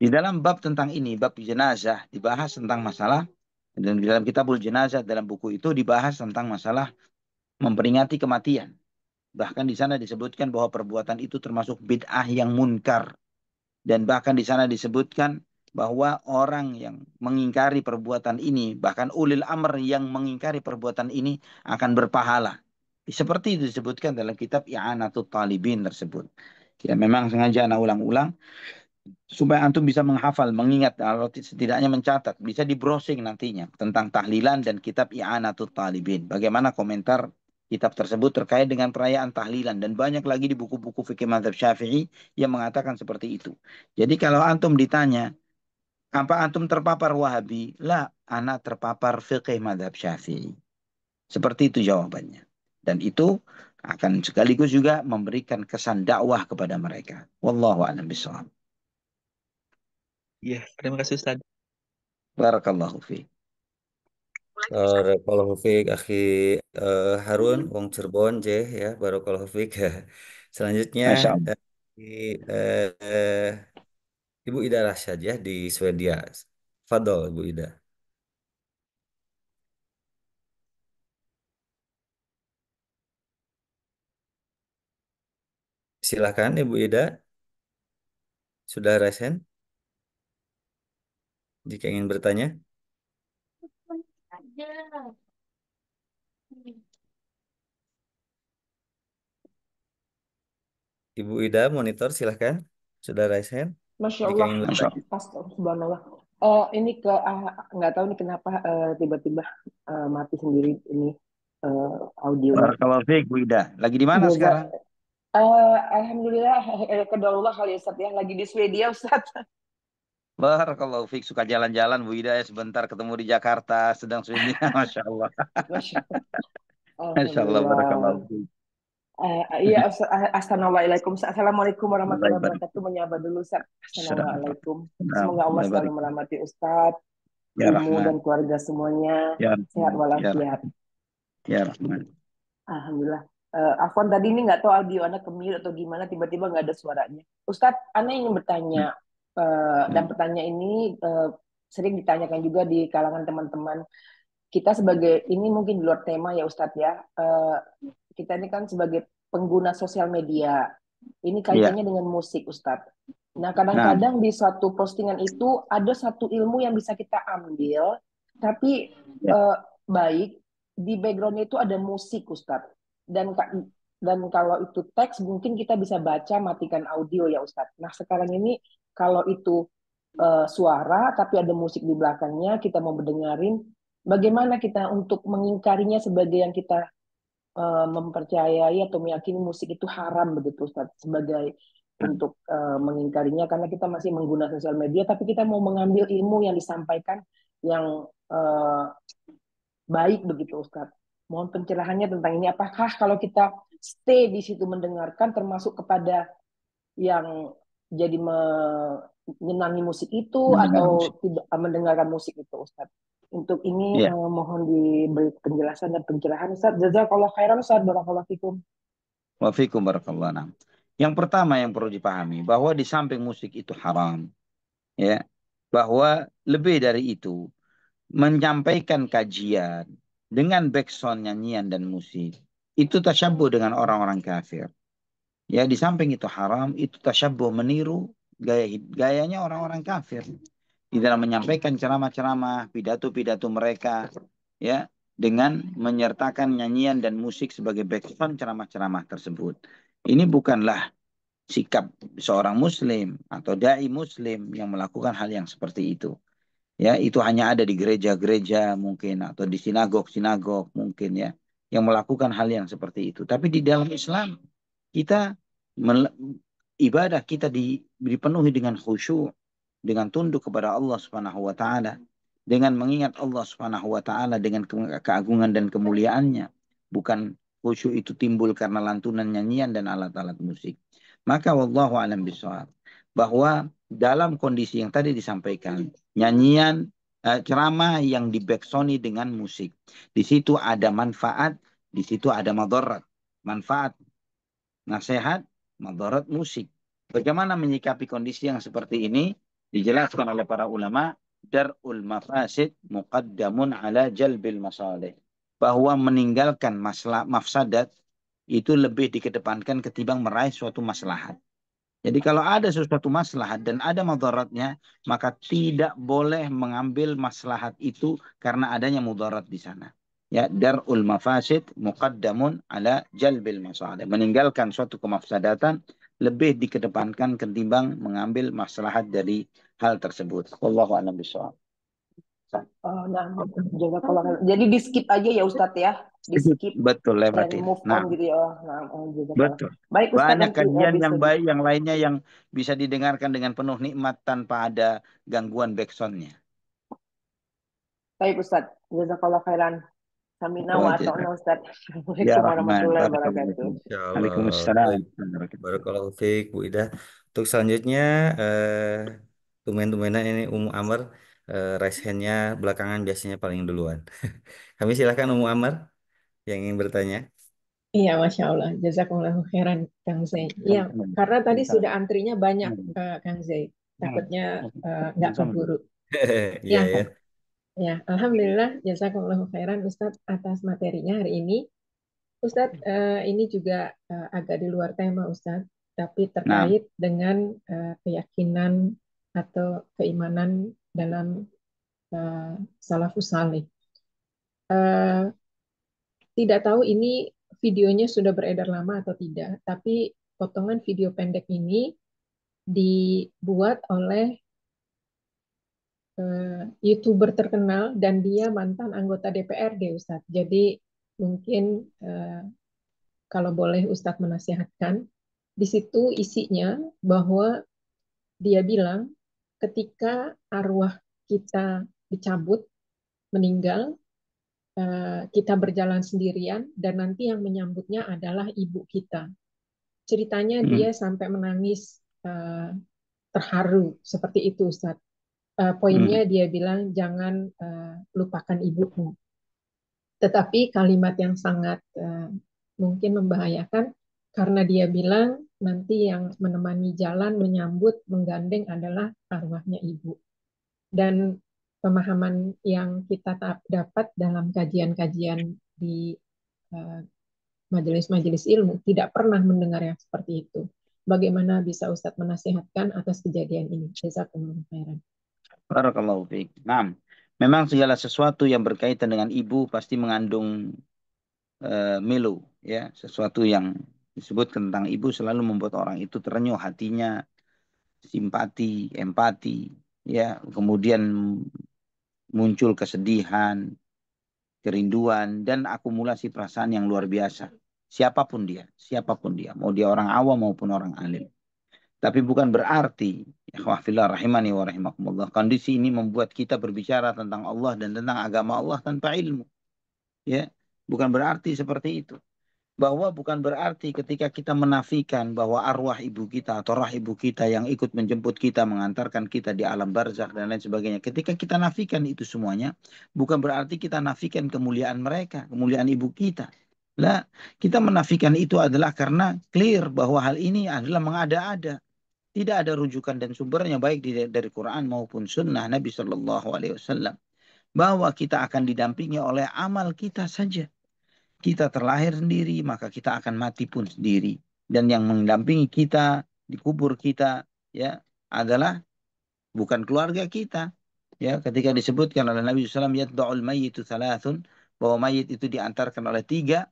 Di dalam bab tentang ini, bab jenazah, dibahas tentang masalah dan di dalam kitabul jenazah dalam buku itu dibahas tentang masalah memperingati kematian Bahkan di sana disebutkan bahwa perbuatan itu termasuk bid'ah yang munkar. Dan bahkan di sana disebutkan bahwa orang yang mengingkari perbuatan ini, bahkan ulil amr yang mengingkari perbuatan ini akan berpahala. Seperti itu disebutkan dalam kitab I'anatul Talibin tersebut. Ya, memang sengaja anak ulang-ulang supaya antum bisa menghafal, mengingat atau setidaknya mencatat, bisa di browsing nantinya tentang tahlilan dan kitab I'anatul Talibin. Bagaimana komentar Kitab tersebut terkait dengan perayaan tahlilan dan banyak lagi di buku-buku fikih mazhab Syafi'i yang mengatakan seperti itu. Jadi kalau antum ditanya, apa antum terpapar Wahabi? Lah, anak terpapar fikih mazhab Syafi'i. Seperti itu jawabannya. Dan itu akan sekaligus juga memberikan kesan dakwah kepada mereka. Wallahu a'lam bishawab. Iya, terima kasih Ustaz. Barakallahu fiik. Eh, fiik, akhi uh, Harun, hmm. wong Cirebon, J ya, baru fiik. Selanjutnya uh, Ibu Ida Rasya ya di Swedia. Fadol, Ibu Ida. Silakan Ibu Ida, sudah resen jika ingin bertanya. Yeah. Ibu Ida monitor silahkan. Sudah raise hand. Masya Allah. Masya Allah. Eh, ini ke ah, nggak tahu nih kenapa tiba eh, tiba-tiba uh, mati sendiri ini uh, audio. Barakallahu Bu Ida. Lagi di mana iya, sekarang? Uh, Alhamdulillah, eh, kedaulah kali ya, Ustaz ya. Lagi di Swedia, Ustaz. Barakallahu fiik suka jalan-jalan Bu Ida ya sebentar ketemu di Jakarta sedang sunyi Masya Allah. Masya Allah. Allah barakallahu eh, Iya, eh, assalamualaikum. Assalamualaikum warahmatullahi wabarakatuh. Menyapa dulu, Ustaz. Assalamualaikum. Nah, Semoga Allah selalu melamati Ustaz, ya, ibu dan keluarga semuanya. Ya, sehat ya walafiat. Ya, Rahman. Alhamdulillah. Uh, Afwan tadi ini nggak tahu audio Anda kemir atau gimana, tiba-tiba nggak ada suaranya. Ustadz, Anda ingin bertanya, Eh, dan hmm. pertanyaan ini uh, sering ditanyakan juga di kalangan teman-teman kita sebagai ini mungkin di luar tema ya Ustadz ya. Uh, kita ini kan sebagai pengguna sosial media. Ini iya. kaitannya yeah. dengan musik Ustadz. Nah, kadang-kadang nah. di suatu postingan itu ada satu ilmu yang bisa kita ambil, tapi yeah. Iya. uh, baik di backgroundnya itu ada musik Ustadz. Dan dan kalau itu teks mungkin kita bisa baca matikan audio ya Ustadz. Nah sekarang ini kalau itu uh, suara tapi ada musik di belakangnya kita mau mendengarin bagaimana kita untuk mengingkarinya sebagai yang kita uh, mempercayai atau meyakini musik itu haram begitu Ustaz sebagai untuk uh, mengingkarinya karena kita masih menggunakan sosial media tapi kita mau mengambil ilmu yang disampaikan yang uh, baik begitu Ustaz. Mohon pencerahannya tentang ini apakah kalau kita stay di situ mendengarkan termasuk kepada yang jadi menyenangi musik itu atau tidak ah, mendengarkan musik itu Ustaz. Untuk ini yeah. uh, mohon diberi penjelasan dan pencerahan Ustaz. Jazakallahu khairan Ustaz. Barakallahu fikum. Wa fikum barakallahu Yang pertama yang perlu dipahami bahwa di samping musik itu haram. Ya. Bahwa lebih dari itu menyampaikan kajian dengan backsound nyanyian dan musik itu tersambung dengan orang-orang kafir. Ya di samping itu haram, itu tasyabbuh meniru gaya gayanya orang-orang kafir di dalam menyampaikan ceramah-ceramah, pidato-pidato mereka ya dengan menyertakan nyanyian dan musik sebagai background ceramah-ceramah tersebut. Ini bukanlah sikap seorang muslim atau dai muslim yang melakukan hal yang seperti itu. Ya, itu hanya ada di gereja-gereja mungkin atau di sinagog-sinagog mungkin ya yang melakukan hal yang seperti itu. Tapi di dalam Islam kita ibadah kita di, dipenuhi dengan khusyuk, dengan tunduk kepada Allah Subhanahu wa taala, dengan mengingat Allah Subhanahu wa taala dengan ke keagungan dan kemuliaannya, bukan khusyuk itu timbul karena lantunan nyanyian dan alat-alat musik. Maka wallahu alam bisawab bahwa dalam kondisi yang tadi disampaikan, nyanyian e, ceramah yang dibeksoni dengan musik. Di situ ada manfaat, di situ ada madorat, Manfaat Nasihat, madarat, musik. Bagaimana menyikapi kondisi yang seperti ini? Dijelaskan oleh para ulama, dar'ul mafasid muqaddamun ala jalbil masalih. Bahwa meninggalkan masalah mafsadat itu lebih dikedepankan ketimbang meraih suatu maslahat. Jadi kalau ada sesuatu maslahat dan ada mudaratnya, maka tidak boleh mengambil maslahat itu karena adanya mudarat di sana ya darul mafasid muqaddamun ala jalbil masalah meninggalkan suatu kemafsadatan lebih dikedepankan ketimbang mengambil maslahat dari hal tersebut wallahu a'lam bishawab Oh, nah, jadi di skip aja ya Ustaz ya, di skip betul lewat Move nah. gitu ya. Nah, oh, betul. Baik Ustaz Banyak eh, kajian ya, yang baik, yang lainnya yang bisa didengarkan dengan penuh nikmat tanpa ada gangguan backsoundnya. Baik Ustadz, jazakallah khairan. Assalamualaikum ya, warahmatullahi wabarakatuh. Waalaikumsalam. Bu Ida. Untuk selanjutnya eh tumen-tumenan ini Umu Amr eh, raise hand-nya belakangan biasanya paling duluan. Kami silakan Umu Amr yang ingin bertanya. Iya, Masya Allah. Jazakumullah khairan, Kang Zai. Iya, iya karena tadi iya. sudah antrinya banyak, iya. Kang Zai. Takutnya eh, nggak uh, keburu. Iya, ya. Ya, alhamdulillah jazakumullah khairan Ustadz atas materinya hari ini. Ustadz, hmm. eh, ini juga eh, agak di luar tema Ustadz, tapi nah. terkait nah. dengan eh, keyakinan atau keimanan dalam eh, salafus salih. tidak tahu ini videonya sudah beredar lama atau tidak, tapi potongan video pendek ini dibuat oleh Eh, youtuber terkenal dan dia mantan anggota DPRD Ustadz. Jadi mungkin eh, kalau boleh Ustadz menasihatkan, di situ isinya bahwa dia bilang ketika arwah kita dicabut, meninggal, eh, kita berjalan sendirian dan nanti yang menyambutnya adalah ibu kita. Ceritanya hmm. dia sampai menangis terharu seperti itu Ustadz uh, poinnya hmm. dia bilang jangan uh, lupakan ibumu. Tetapi kalimat yang sangat uh, mungkin membahayakan karena dia bilang nanti yang menemani jalan menyambut menggandeng adalah arwahnya ibu. Dan pemahaman yang kita dapat dalam kajian-kajian di uh, majelis-majelis ilmu tidak pernah mendengar yang seperti itu. Bagaimana bisa Ustadz menasihatkan atas kejadian ini? Jazakumullah khairan. Barakallahu fiik. Naam. Memang segala sesuatu yang berkaitan dengan ibu pasti mengandung uh, eh, melu, ya, sesuatu yang disebut tentang ibu selalu membuat orang itu terenyuh hatinya, simpati, empati, ya, kemudian muncul kesedihan, kerinduan dan akumulasi perasaan yang luar biasa. Siapapun dia, siapapun dia, mau dia orang awam maupun orang alim. Tapi bukan berarti, ikhwahfillah rahimani wa rahimakumullah, kondisi ini membuat kita berbicara tentang Allah dan tentang agama Allah tanpa ilmu. Ya, bukan berarti seperti itu. Bahwa bukan berarti ketika kita menafikan bahwa arwah ibu kita atau roh ibu kita yang ikut menjemput kita, mengantarkan kita di alam barzakh dan lain sebagainya. Ketika kita nafikan itu semuanya, bukan berarti kita nafikan kemuliaan mereka, kemuliaan ibu kita. Lah, kita menafikan itu adalah karena clear bahwa hal ini adalah mengada-ada tidak ada rujukan dan sumbernya baik dari Quran maupun sunnah Nabi Shallallahu Alaihi Wasallam bahwa kita akan didampingi oleh amal kita saja. Kita terlahir sendiri maka kita akan mati pun sendiri dan yang mendampingi kita di kubur kita ya adalah bukan keluarga kita ya ketika disebutkan oleh Nabi SAW yatba'ul mayyitu thalathun bahwa mayit itu diantarkan oleh tiga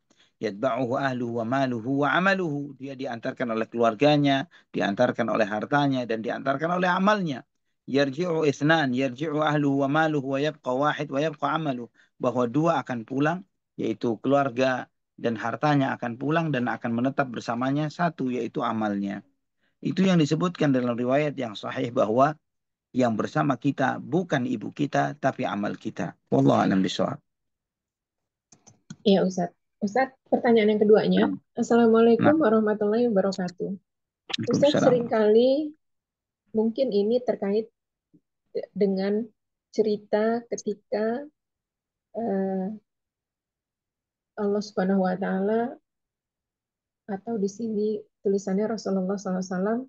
yatba'uhu ahluhu wa maluhu wa amaluhu. Dia diantarkan oleh keluarganya, diantarkan oleh hartanya dan diantarkan oleh amalnya. Yarji'u isnan, yarji'u ahluhu wa maluhu wa yabqa wahid wa yabqa amaluhu. Bahwa dua akan pulang, yaitu keluarga dan hartanya akan pulang dan akan menetap bersamanya satu yaitu amalnya. Itu yang disebutkan dalam riwayat yang sahih bahwa yang bersama kita bukan ibu kita tapi amal kita. Wallahualam a'lam Iya Ustaz. Ustaz, pertanyaan yang keduanya. Assalamualaikum warahmatullahi wabarakatuh. Ustaz, seringkali mungkin ini terkait dengan cerita ketika uh, Allah Subhanahu wa taala atau di sini tulisannya Rasulullah SAW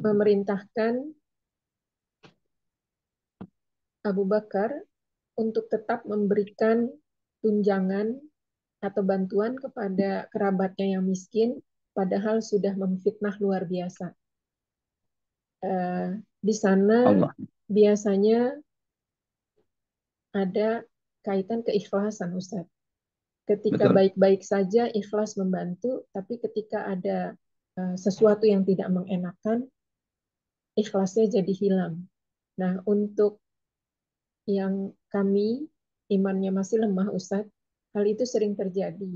memerintahkan Abu Bakar untuk tetap memberikan tunjangan atau bantuan kepada kerabatnya yang miskin, padahal sudah memfitnah luar biasa. Uh, di sana Allah. biasanya ada kaitan keikhlasan Ustaz. Ketika baik-baik saja ikhlas membantu, tapi ketika ada uh, sesuatu yang tidak mengenakan, ikhlasnya jadi hilang. Nah, untuk yang kami imannya masih lemah Ustaz, Hal itu sering terjadi.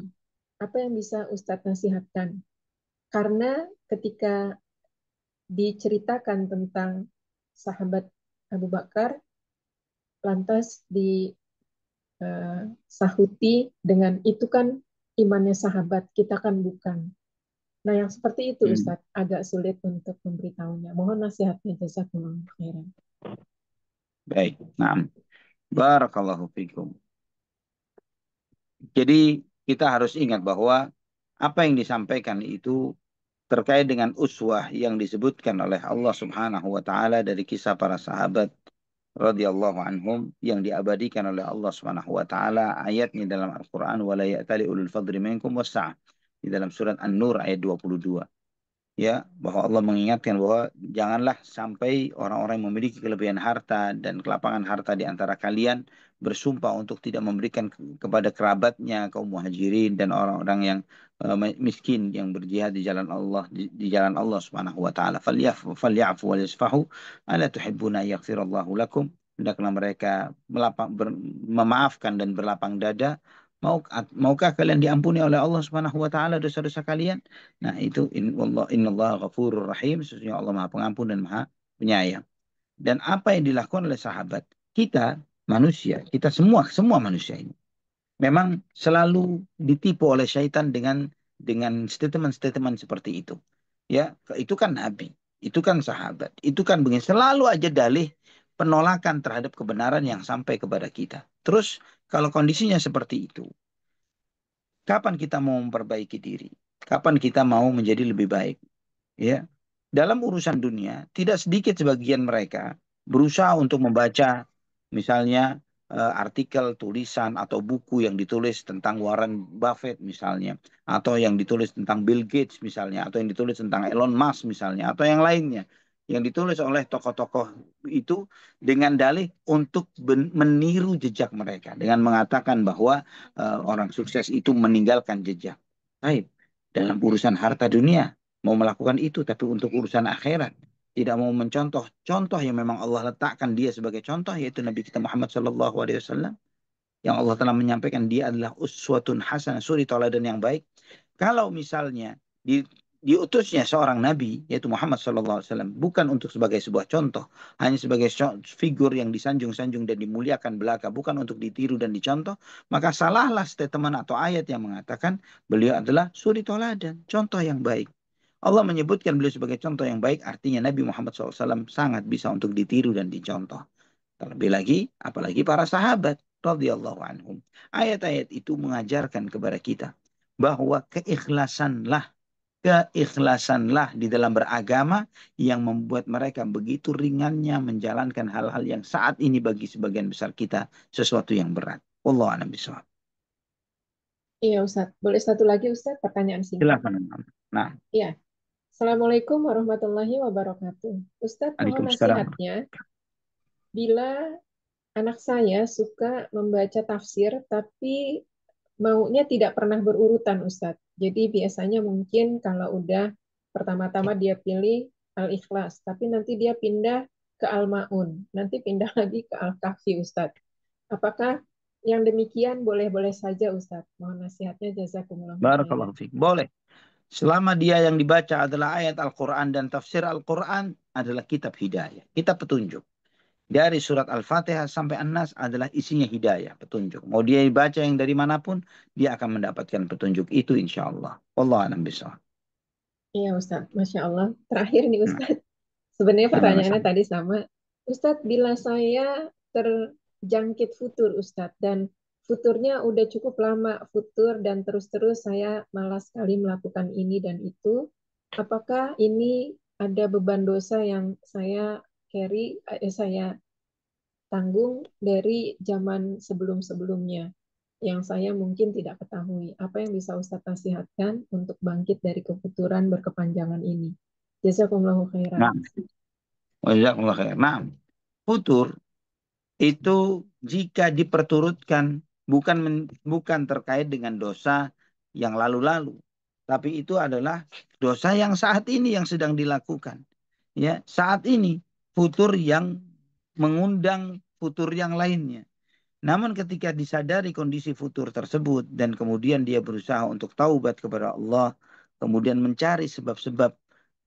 Apa yang bisa Ustadz nasihatkan? Karena ketika diceritakan tentang sahabat Abu Bakar, lantas disahuti eh, dengan itu kan imannya sahabat, kita kan bukan. Nah, yang seperti itu hmm. Ustaz agak sulit untuk memberitahunya. Mohon nasihatnya jasa khairan. Baik, nah. Barakallahu fikum. Jadi kita harus ingat bahwa apa yang disampaikan itu terkait dengan uswah yang disebutkan oleh Allah Subhanahu wa taala dari kisah para sahabat radhiyallahu anhum yang diabadikan oleh Allah Subhanahu wa taala ayatnya dalam Al-Qur'an wala ya'tali ulul fadli minkum was'a di dalam surat An-Nur ayat 22 ya bahwa Allah mengingatkan bahwa janganlah sampai orang-orang yang memiliki kelebihan harta dan kelapangan harta di antara kalian bersumpah untuk tidak memberikan kepada kerabatnya kaum muhajirin dan orang-orang yang eh, miskin yang berjihad di jalan Allah di, jalan Allah Subhanahu wa taala falyafu falyafu ala tuhibbuna yaghfirallahu lakum hendaklah mereka melapang, ber, memaafkan dan berlapang dada Mau maukah kalian diampuni oleh Allah Subhanahu wa taala dosa-dosa kalian? Nah, itu in wallah innallaha ghafurur rahim, sesungguhnya Allah Maha Pengampun dan Maha Penyayang. Dan apa yang dilakukan oleh sahabat? Kita manusia, kita semua semua manusia ini memang selalu ditipu oleh syaitan dengan dengan statement-statement seperti itu. Ya, itu kan nabi, itu kan sahabat, itu kan begini selalu aja dalih penolakan terhadap kebenaran yang sampai kepada kita. Terus kalau kondisinya seperti itu, kapan kita mau memperbaiki diri? Kapan kita mau menjadi lebih baik? Ya. Dalam urusan dunia, tidak sedikit sebagian mereka berusaha untuk membaca misalnya eh, artikel, tulisan atau buku yang ditulis tentang Warren Buffett misalnya, atau yang ditulis tentang Bill Gates misalnya, atau yang ditulis tentang Elon Musk misalnya, atau yang lainnya yang ditulis oleh tokoh-tokoh itu dengan dalih untuk meniru jejak mereka dengan mengatakan bahwa e, orang sukses itu meninggalkan jejak. Baik, dalam urusan harta dunia mau melakukan itu tapi untuk urusan akhirat tidak mau mencontoh contoh yang memang Allah letakkan dia sebagai contoh yaitu Nabi kita Muhammad Shallallahu Alaihi Wasallam yang Allah telah menyampaikan dia adalah uswatun hasanah suri tauladan yang baik. Kalau misalnya di diutusnya seorang nabi yaitu Muhammad SAW bukan untuk sebagai sebuah contoh hanya sebagai figur yang disanjung-sanjung dan dimuliakan belaka bukan untuk ditiru dan dicontoh maka salahlah statement atau ayat yang mengatakan beliau adalah suri toladan contoh yang baik Allah menyebutkan beliau sebagai contoh yang baik artinya Nabi Muhammad SAW sangat bisa untuk ditiru dan dicontoh terlebih lagi apalagi para sahabat radhiyallahu anhum ayat-ayat itu mengajarkan kepada kita bahwa keikhlasanlah keikhlasanlah di dalam beragama yang membuat mereka begitu ringannya menjalankan hal-hal yang saat ini bagi sebagian besar kita sesuatu yang berat. Allah Iya Ustaz, boleh satu lagi Ustaz pertanyaan singkat. Silakan. Nah. Iya. Assalamualaikum warahmatullahi wabarakatuh. Ustaz mohon nasihatnya. Bila anak saya suka membaca tafsir tapi maunya tidak pernah berurutan Ustadz. Jadi biasanya mungkin kalau udah pertama-tama dia pilih Al-Ikhlas, tapi nanti dia pindah ke Al-Ma'un, nanti pindah lagi ke Al-Kahfi Ustadz. Apakah yang demikian boleh-boleh saja Ustadz? Mohon nasihatnya jazakumullah. Barakallahu fiik. Boleh. Selama dia yang dibaca adalah ayat Al-Quran dan tafsir Al-Quran adalah kitab hidayah, kitab petunjuk dari surat Al-Fatihah sampai An-Nas adalah isinya hidayah, petunjuk. Mau dia baca yang dari manapun, dia akan mendapatkan petunjuk itu insya Allah. Allah alam bisa. Iya Ustaz, Masya Allah. Terakhir nih hmm. Ustaz, hmm. sebenarnya pertanyaannya tadi sama. Ustaz, bila saya terjangkit futur Ustaz, dan futurnya udah cukup lama futur dan terus-terus saya malas sekali melakukan ini dan itu, apakah ini ada beban dosa yang saya carry eh, saya tanggung dari zaman sebelum-sebelumnya yang saya mungkin tidak ketahui. Apa yang bisa Ustaz nasihatkan untuk bangkit dari kefuturan berkepanjangan ini? jazakumullah khairan. jazakumullah khairan. Nah, futur nah, itu jika diperturutkan bukan men, bukan terkait dengan dosa yang lalu-lalu, tapi itu adalah dosa yang saat ini yang sedang dilakukan. Ya, saat ini futur yang mengundang futur yang lainnya. Namun ketika disadari kondisi futur tersebut dan kemudian dia berusaha untuk taubat kepada Allah, kemudian mencari sebab-sebab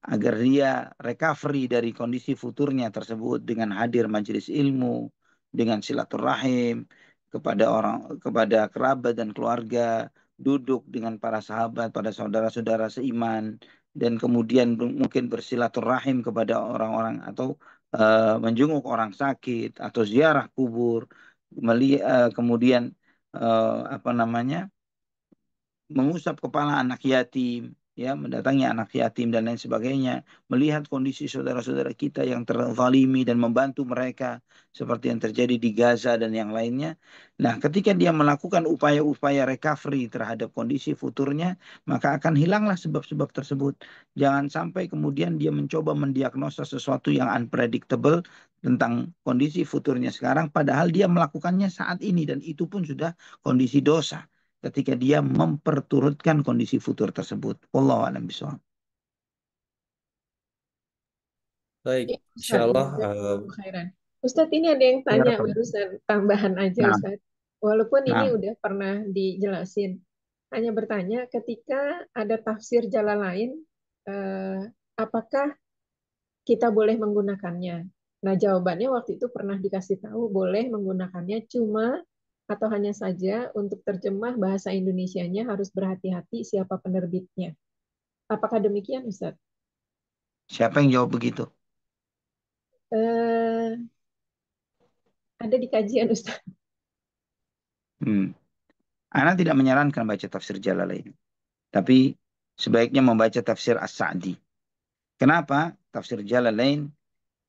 agar dia recovery dari kondisi futurnya tersebut dengan hadir majelis ilmu, dengan silaturahim kepada orang kepada kerabat dan keluarga, duduk dengan para sahabat, pada saudara-saudara seiman dan kemudian mungkin bersilaturahim kepada orang-orang atau Eh, menjenguk orang sakit atau ziarah kubur, meli eh, kemudian eh, apa namanya mengusap kepala anak yatim, ya mendatangi anak yatim dan lain sebagainya, melihat kondisi saudara-saudara kita yang terzalimi dan membantu mereka seperti yang terjadi di Gaza dan yang lainnya. Nah, ketika dia melakukan upaya-upaya recovery terhadap kondisi futurnya, maka akan hilanglah sebab-sebab tersebut. Jangan sampai kemudian dia mencoba mendiagnosa sesuatu yang unpredictable tentang kondisi futurnya sekarang padahal dia melakukannya saat ini dan itu pun sudah kondisi dosa ketika dia memperturutkan kondisi futur tersebut. Allah a'lam bishawab. Baik, ya, insya Allah. Uh... Eh, Ustadz, ini ada yang ya, tanya urusan tambahan aja, nah. Ustadz. Walaupun nah. ini udah pernah dijelasin, hanya bertanya ketika ada tafsir jalan lain, eh, apakah kita boleh menggunakannya? Nah, jawabannya waktu itu pernah dikasih tahu boleh menggunakannya, cuma atau hanya saja untuk terjemah bahasa Indonesianya harus berhati-hati siapa penerbitnya. Apakah demikian, Ustaz? Siapa yang jawab begitu? Uh, ada di kajian, Ustaz. Hmm. Ana tidak menyarankan baca tafsir lain Tapi sebaiknya membaca tafsir As-Sa'di. Kenapa? Tafsir Jalalain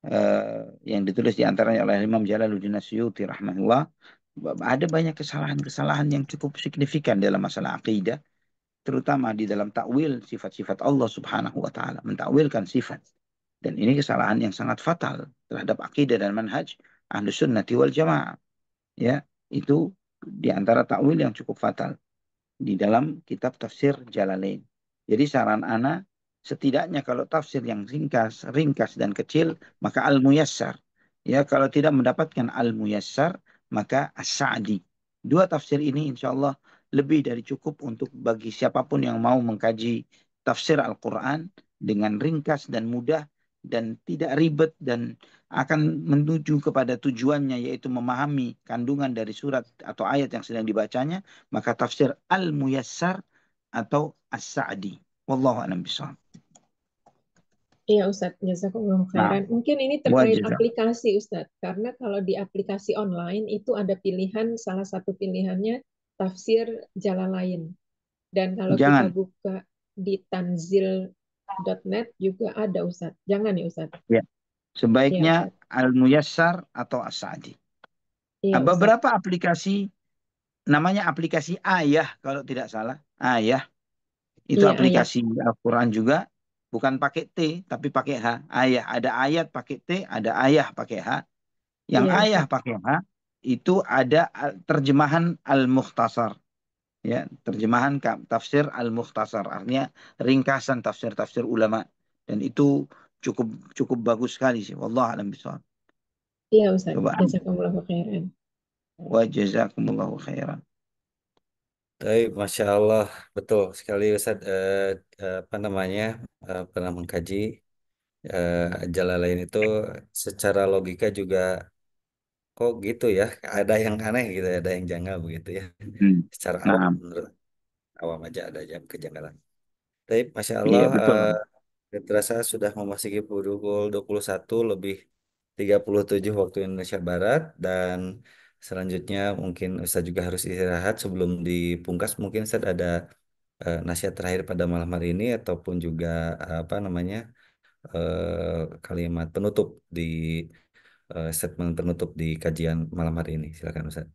uh, yang ditulis diantaranya oleh Imam Jalaluddin Asyuti rahmatullah ada banyak kesalahan-kesalahan yang cukup signifikan dalam masalah akidah terutama di dalam takwil sifat-sifat Allah Subhanahu wa taala mentakwilkan sifat dan ini kesalahan yang sangat fatal terhadap akidah dan manhaj ahlu sunnati wal jamaah ya itu di antara takwil yang cukup fatal di dalam kitab tafsir Jalalain jadi saran ana setidaknya kalau tafsir yang ringkas ringkas dan kecil maka al muyassar ya kalau tidak mendapatkan al muyassar maka as-sa'di. Dua tafsir ini insya Allah lebih dari cukup untuk bagi siapapun yang mau mengkaji tafsir Al-Quran dengan ringkas dan mudah dan tidak ribet dan akan menuju kepada tujuannya yaitu memahami kandungan dari surat atau ayat yang sedang dibacanya maka tafsir al-muyassar atau as-sa'di wallahu a'lam bishawab Iya Ustadz, jazakumullah khairan. Nah, Mungkin ini terkait wajib. aplikasi Ustadz, karena kalau di aplikasi online itu ada pilihan, salah satu pilihannya tafsir jalan lain. Dan kalau Jangan. kita buka di tanzil.net juga ada Ustadz. Jangan ya Ustadz. Ya. Sebaiknya ya, Al-Muyassar atau As-Sa'di. Ya, Ustadz. Beberapa aplikasi, namanya aplikasi Ayah kalau tidak salah, Ayah. Itu ya, aplikasi Al-Quran juga bukan pakai T tapi pakai H. Ayah, ada ayat pakai T, ada ayah pakai H. Yang ya. ayah pakai H itu ada terjemahan al-mukhtasar. Ya, terjemahan tafsir al-mukhtasar artinya ringkasan tafsir-tafsir ulama dan itu cukup cukup bagus sekali sih. Wallah alam bisawab. Iya Ustaz. khairan. Wa jazakumullahu khairan. Tapi Masya Allah, betul sekali Ustaz, eh, eh apa namanya, eh, pernah mengkaji eh, lain itu secara logika juga, kok gitu ya, ada yang aneh gitu, ada yang janggal begitu ya. Hmm. Secara awam, nah. menurut awam aja ada jam kejanggalan. Tapi Masya iya, Allah, betul. eh, terasa sudah memasuki pukul 21 lebih 37 waktu Indonesia Barat, dan Selanjutnya mungkin Ustadz juga harus istirahat sebelum dipungkas. Mungkin Ustadz ada uh, nasihat terakhir pada malam hari ini ataupun juga eh, apa namanya uh, kalimat penutup di uh, statement penutup di kajian malam hari ini. Silakan Ustadz.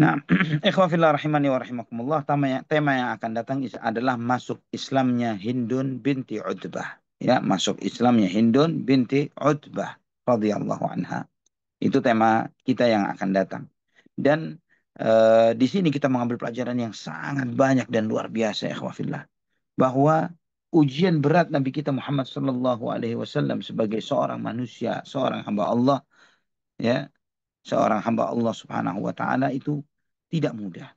Nah, ikhwan fillah rahimani wa rahimakumullah, tema yang, tema yang akan datang adalah masuk Islamnya Hindun binti Utbah. Ya, masuk Islamnya Hindun binti Utbah radhiyallahu anha. Itu tema kita yang akan datang. Dan eh, di sini kita mengambil pelajaran yang sangat banyak dan luar biasa, ya ikhwafillah. Bahwa ujian berat Nabi kita Muhammad Sallallahu Alaihi Wasallam sebagai seorang manusia, seorang hamba Allah, ya, seorang hamba Allah Subhanahu Wa Taala itu tidak mudah.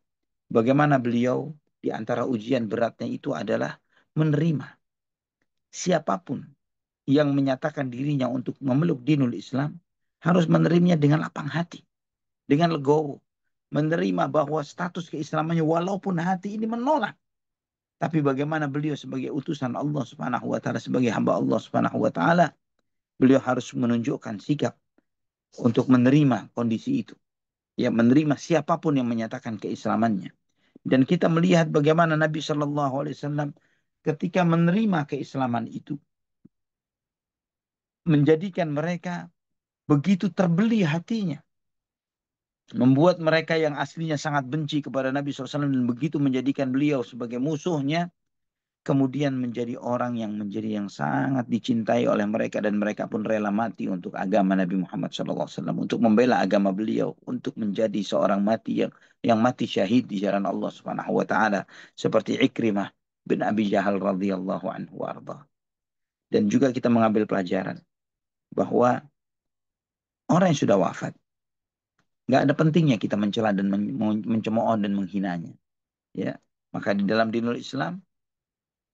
Bagaimana beliau di antara ujian beratnya itu adalah menerima siapapun yang menyatakan dirinya untuk memeluk dinul Islam, harus menerimanya dengan lapang hati, dengan legowo, menerima bahwa status keislamannya walaupun hati ini menolak. Tapi bagaimana beliau sebagai utusan Allah Subhanahu wa taala sebagai hamba Allah Subhanahu wa taala beliau harus menunjukkan sikap untuk menerima kondisi itu. Ya menerima siapapun yang menyatakan keislamannya. Dan kita melihat bagaimana Nabi Shallallahu alaihi wasallam ketika menerima keislaman itu menjadikan mereka begitu terbeli hatinya. Membuat mereka yang aslinya sangat benci kepada Nabi SAW dan begitu menjadikan beliau sebagai musuhnya. Kemudian menjadi orang yang menjadi yang sangat dicintai oleh mereka dan mereka pun rela mati untuk agama Nabi Muhammad SAW. Untuk membela agama beliau, untuk menjadi seorang mati yang yang mati syahid di jalan Allah Subhanahu wa taala seperti Ikrimah bin Abi Jahal radhiyallahu anhu arba Dan juga kita mengambil pelajaran bahwa orang yang sudah wafat. Nggak ada pentingnya kita mencela dan mencemooh dan menghinanya. Ya, maka di dalam dinul Islam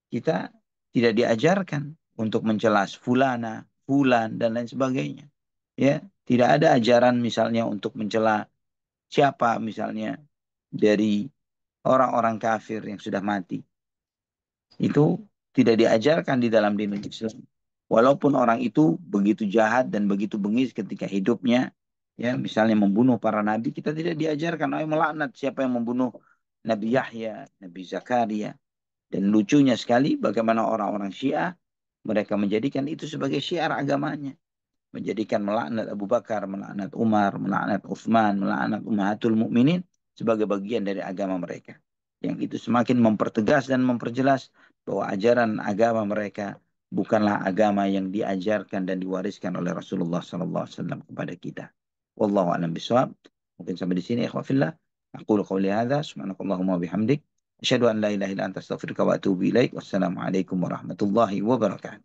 kita tidak diajarkan untuk mencela fulana, fulan dan lain sebagainya. Ya, tidak ada ajaran misalnya untuk mencela siapa misalnya dari orang-orang kafir yang sudah mati. Itu tidak diajarkan di dalam dinul Islam walaupun orang itu begitu jahat dan begitu bengis ketika hidupnya ya misalnya membunuh para nabi kita tidak diajarkan ayo melaknat siapa yang membunuh Nabi Yahya, Nabi Zakaria dan lucunya sekali bagaimana orang-orang Syiah mereka menjadikan itu sebagai syiar agamanya menjadikan melaknat Abu Bakar, melaknat Umar, melaknat Uthman, melaknat Ummahatul Mukminin sebagai bagian dari agama mereka. Yang itu semakin mempertegas dan memperjelas bahwa ajaran agama mereka bukanlah agama yang diajarkan dan diwariskan oleh Rasulullah sallallahu alaihi wasallam kepada kita. Wallahu a'lam bishawab. Mungkin sampai di sini ikhwah Aku qouli hadza subhanakallahumma wa bihamdik asyhadu an la ilaha illa anta astaghfiruka wa atubu ilaik. Wassalamualaikum warahmatullahi wabarakatuh.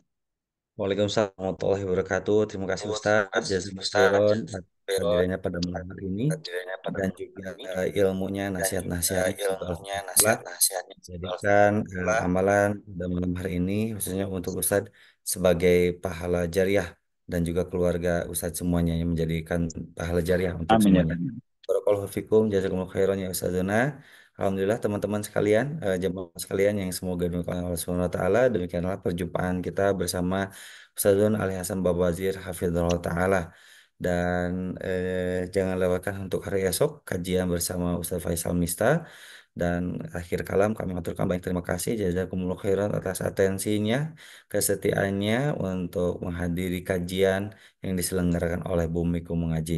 Waalaikumsalam warahmatullahi wabarakatuh. Terima kasih Ustaz Jazakumullah hadirannya pada malam ini dan juga eh, ilmunya nasihat-nasihat ilmunya nasihat-nasihatnya jadikan uh, amalan pada malam hari ini khususnya untuk Ustaz sebagai pahala jariah dan juga keluarga Ustaz semuanya yang menjadikan pahala jariah untuk Amin. semuanya. Barakallahu fikum jazakumullahu khairan ya Ustazuna. Alhamdulillah teman-teman sekalian, uh, eh, jemaah sekalian yang semoga dimuliakan oleh Subhanahu wa taala, demikianlah perjumpaan kita bersama Ustazun Ali Hasan Babazir Hafizullah taala. Dan eh, jangan lewatkan untuk hari esok kajian bersama Ustaz Faisal Mista dan akhir kalam kami aturkan banyak terima kasih jazakumullah khairan atas atensinya, kesetiaannya untuk menghadiri kajian yang diselenggarakan oleh Bumiku Mengaji.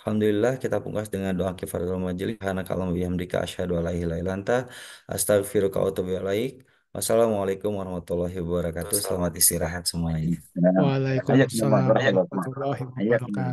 Alhamdulillah kita pungkas dengan doa kifaratul majelis. kalau bihamdika asyhadu alla ilaha illa anta astaghfiruka wa atubu ilaik. Wassalamualaikum warahmatullahi wabarakatuh. Selamat istirahat semuanya. Waalaikumsalam warahmatullahi wabarakatuh.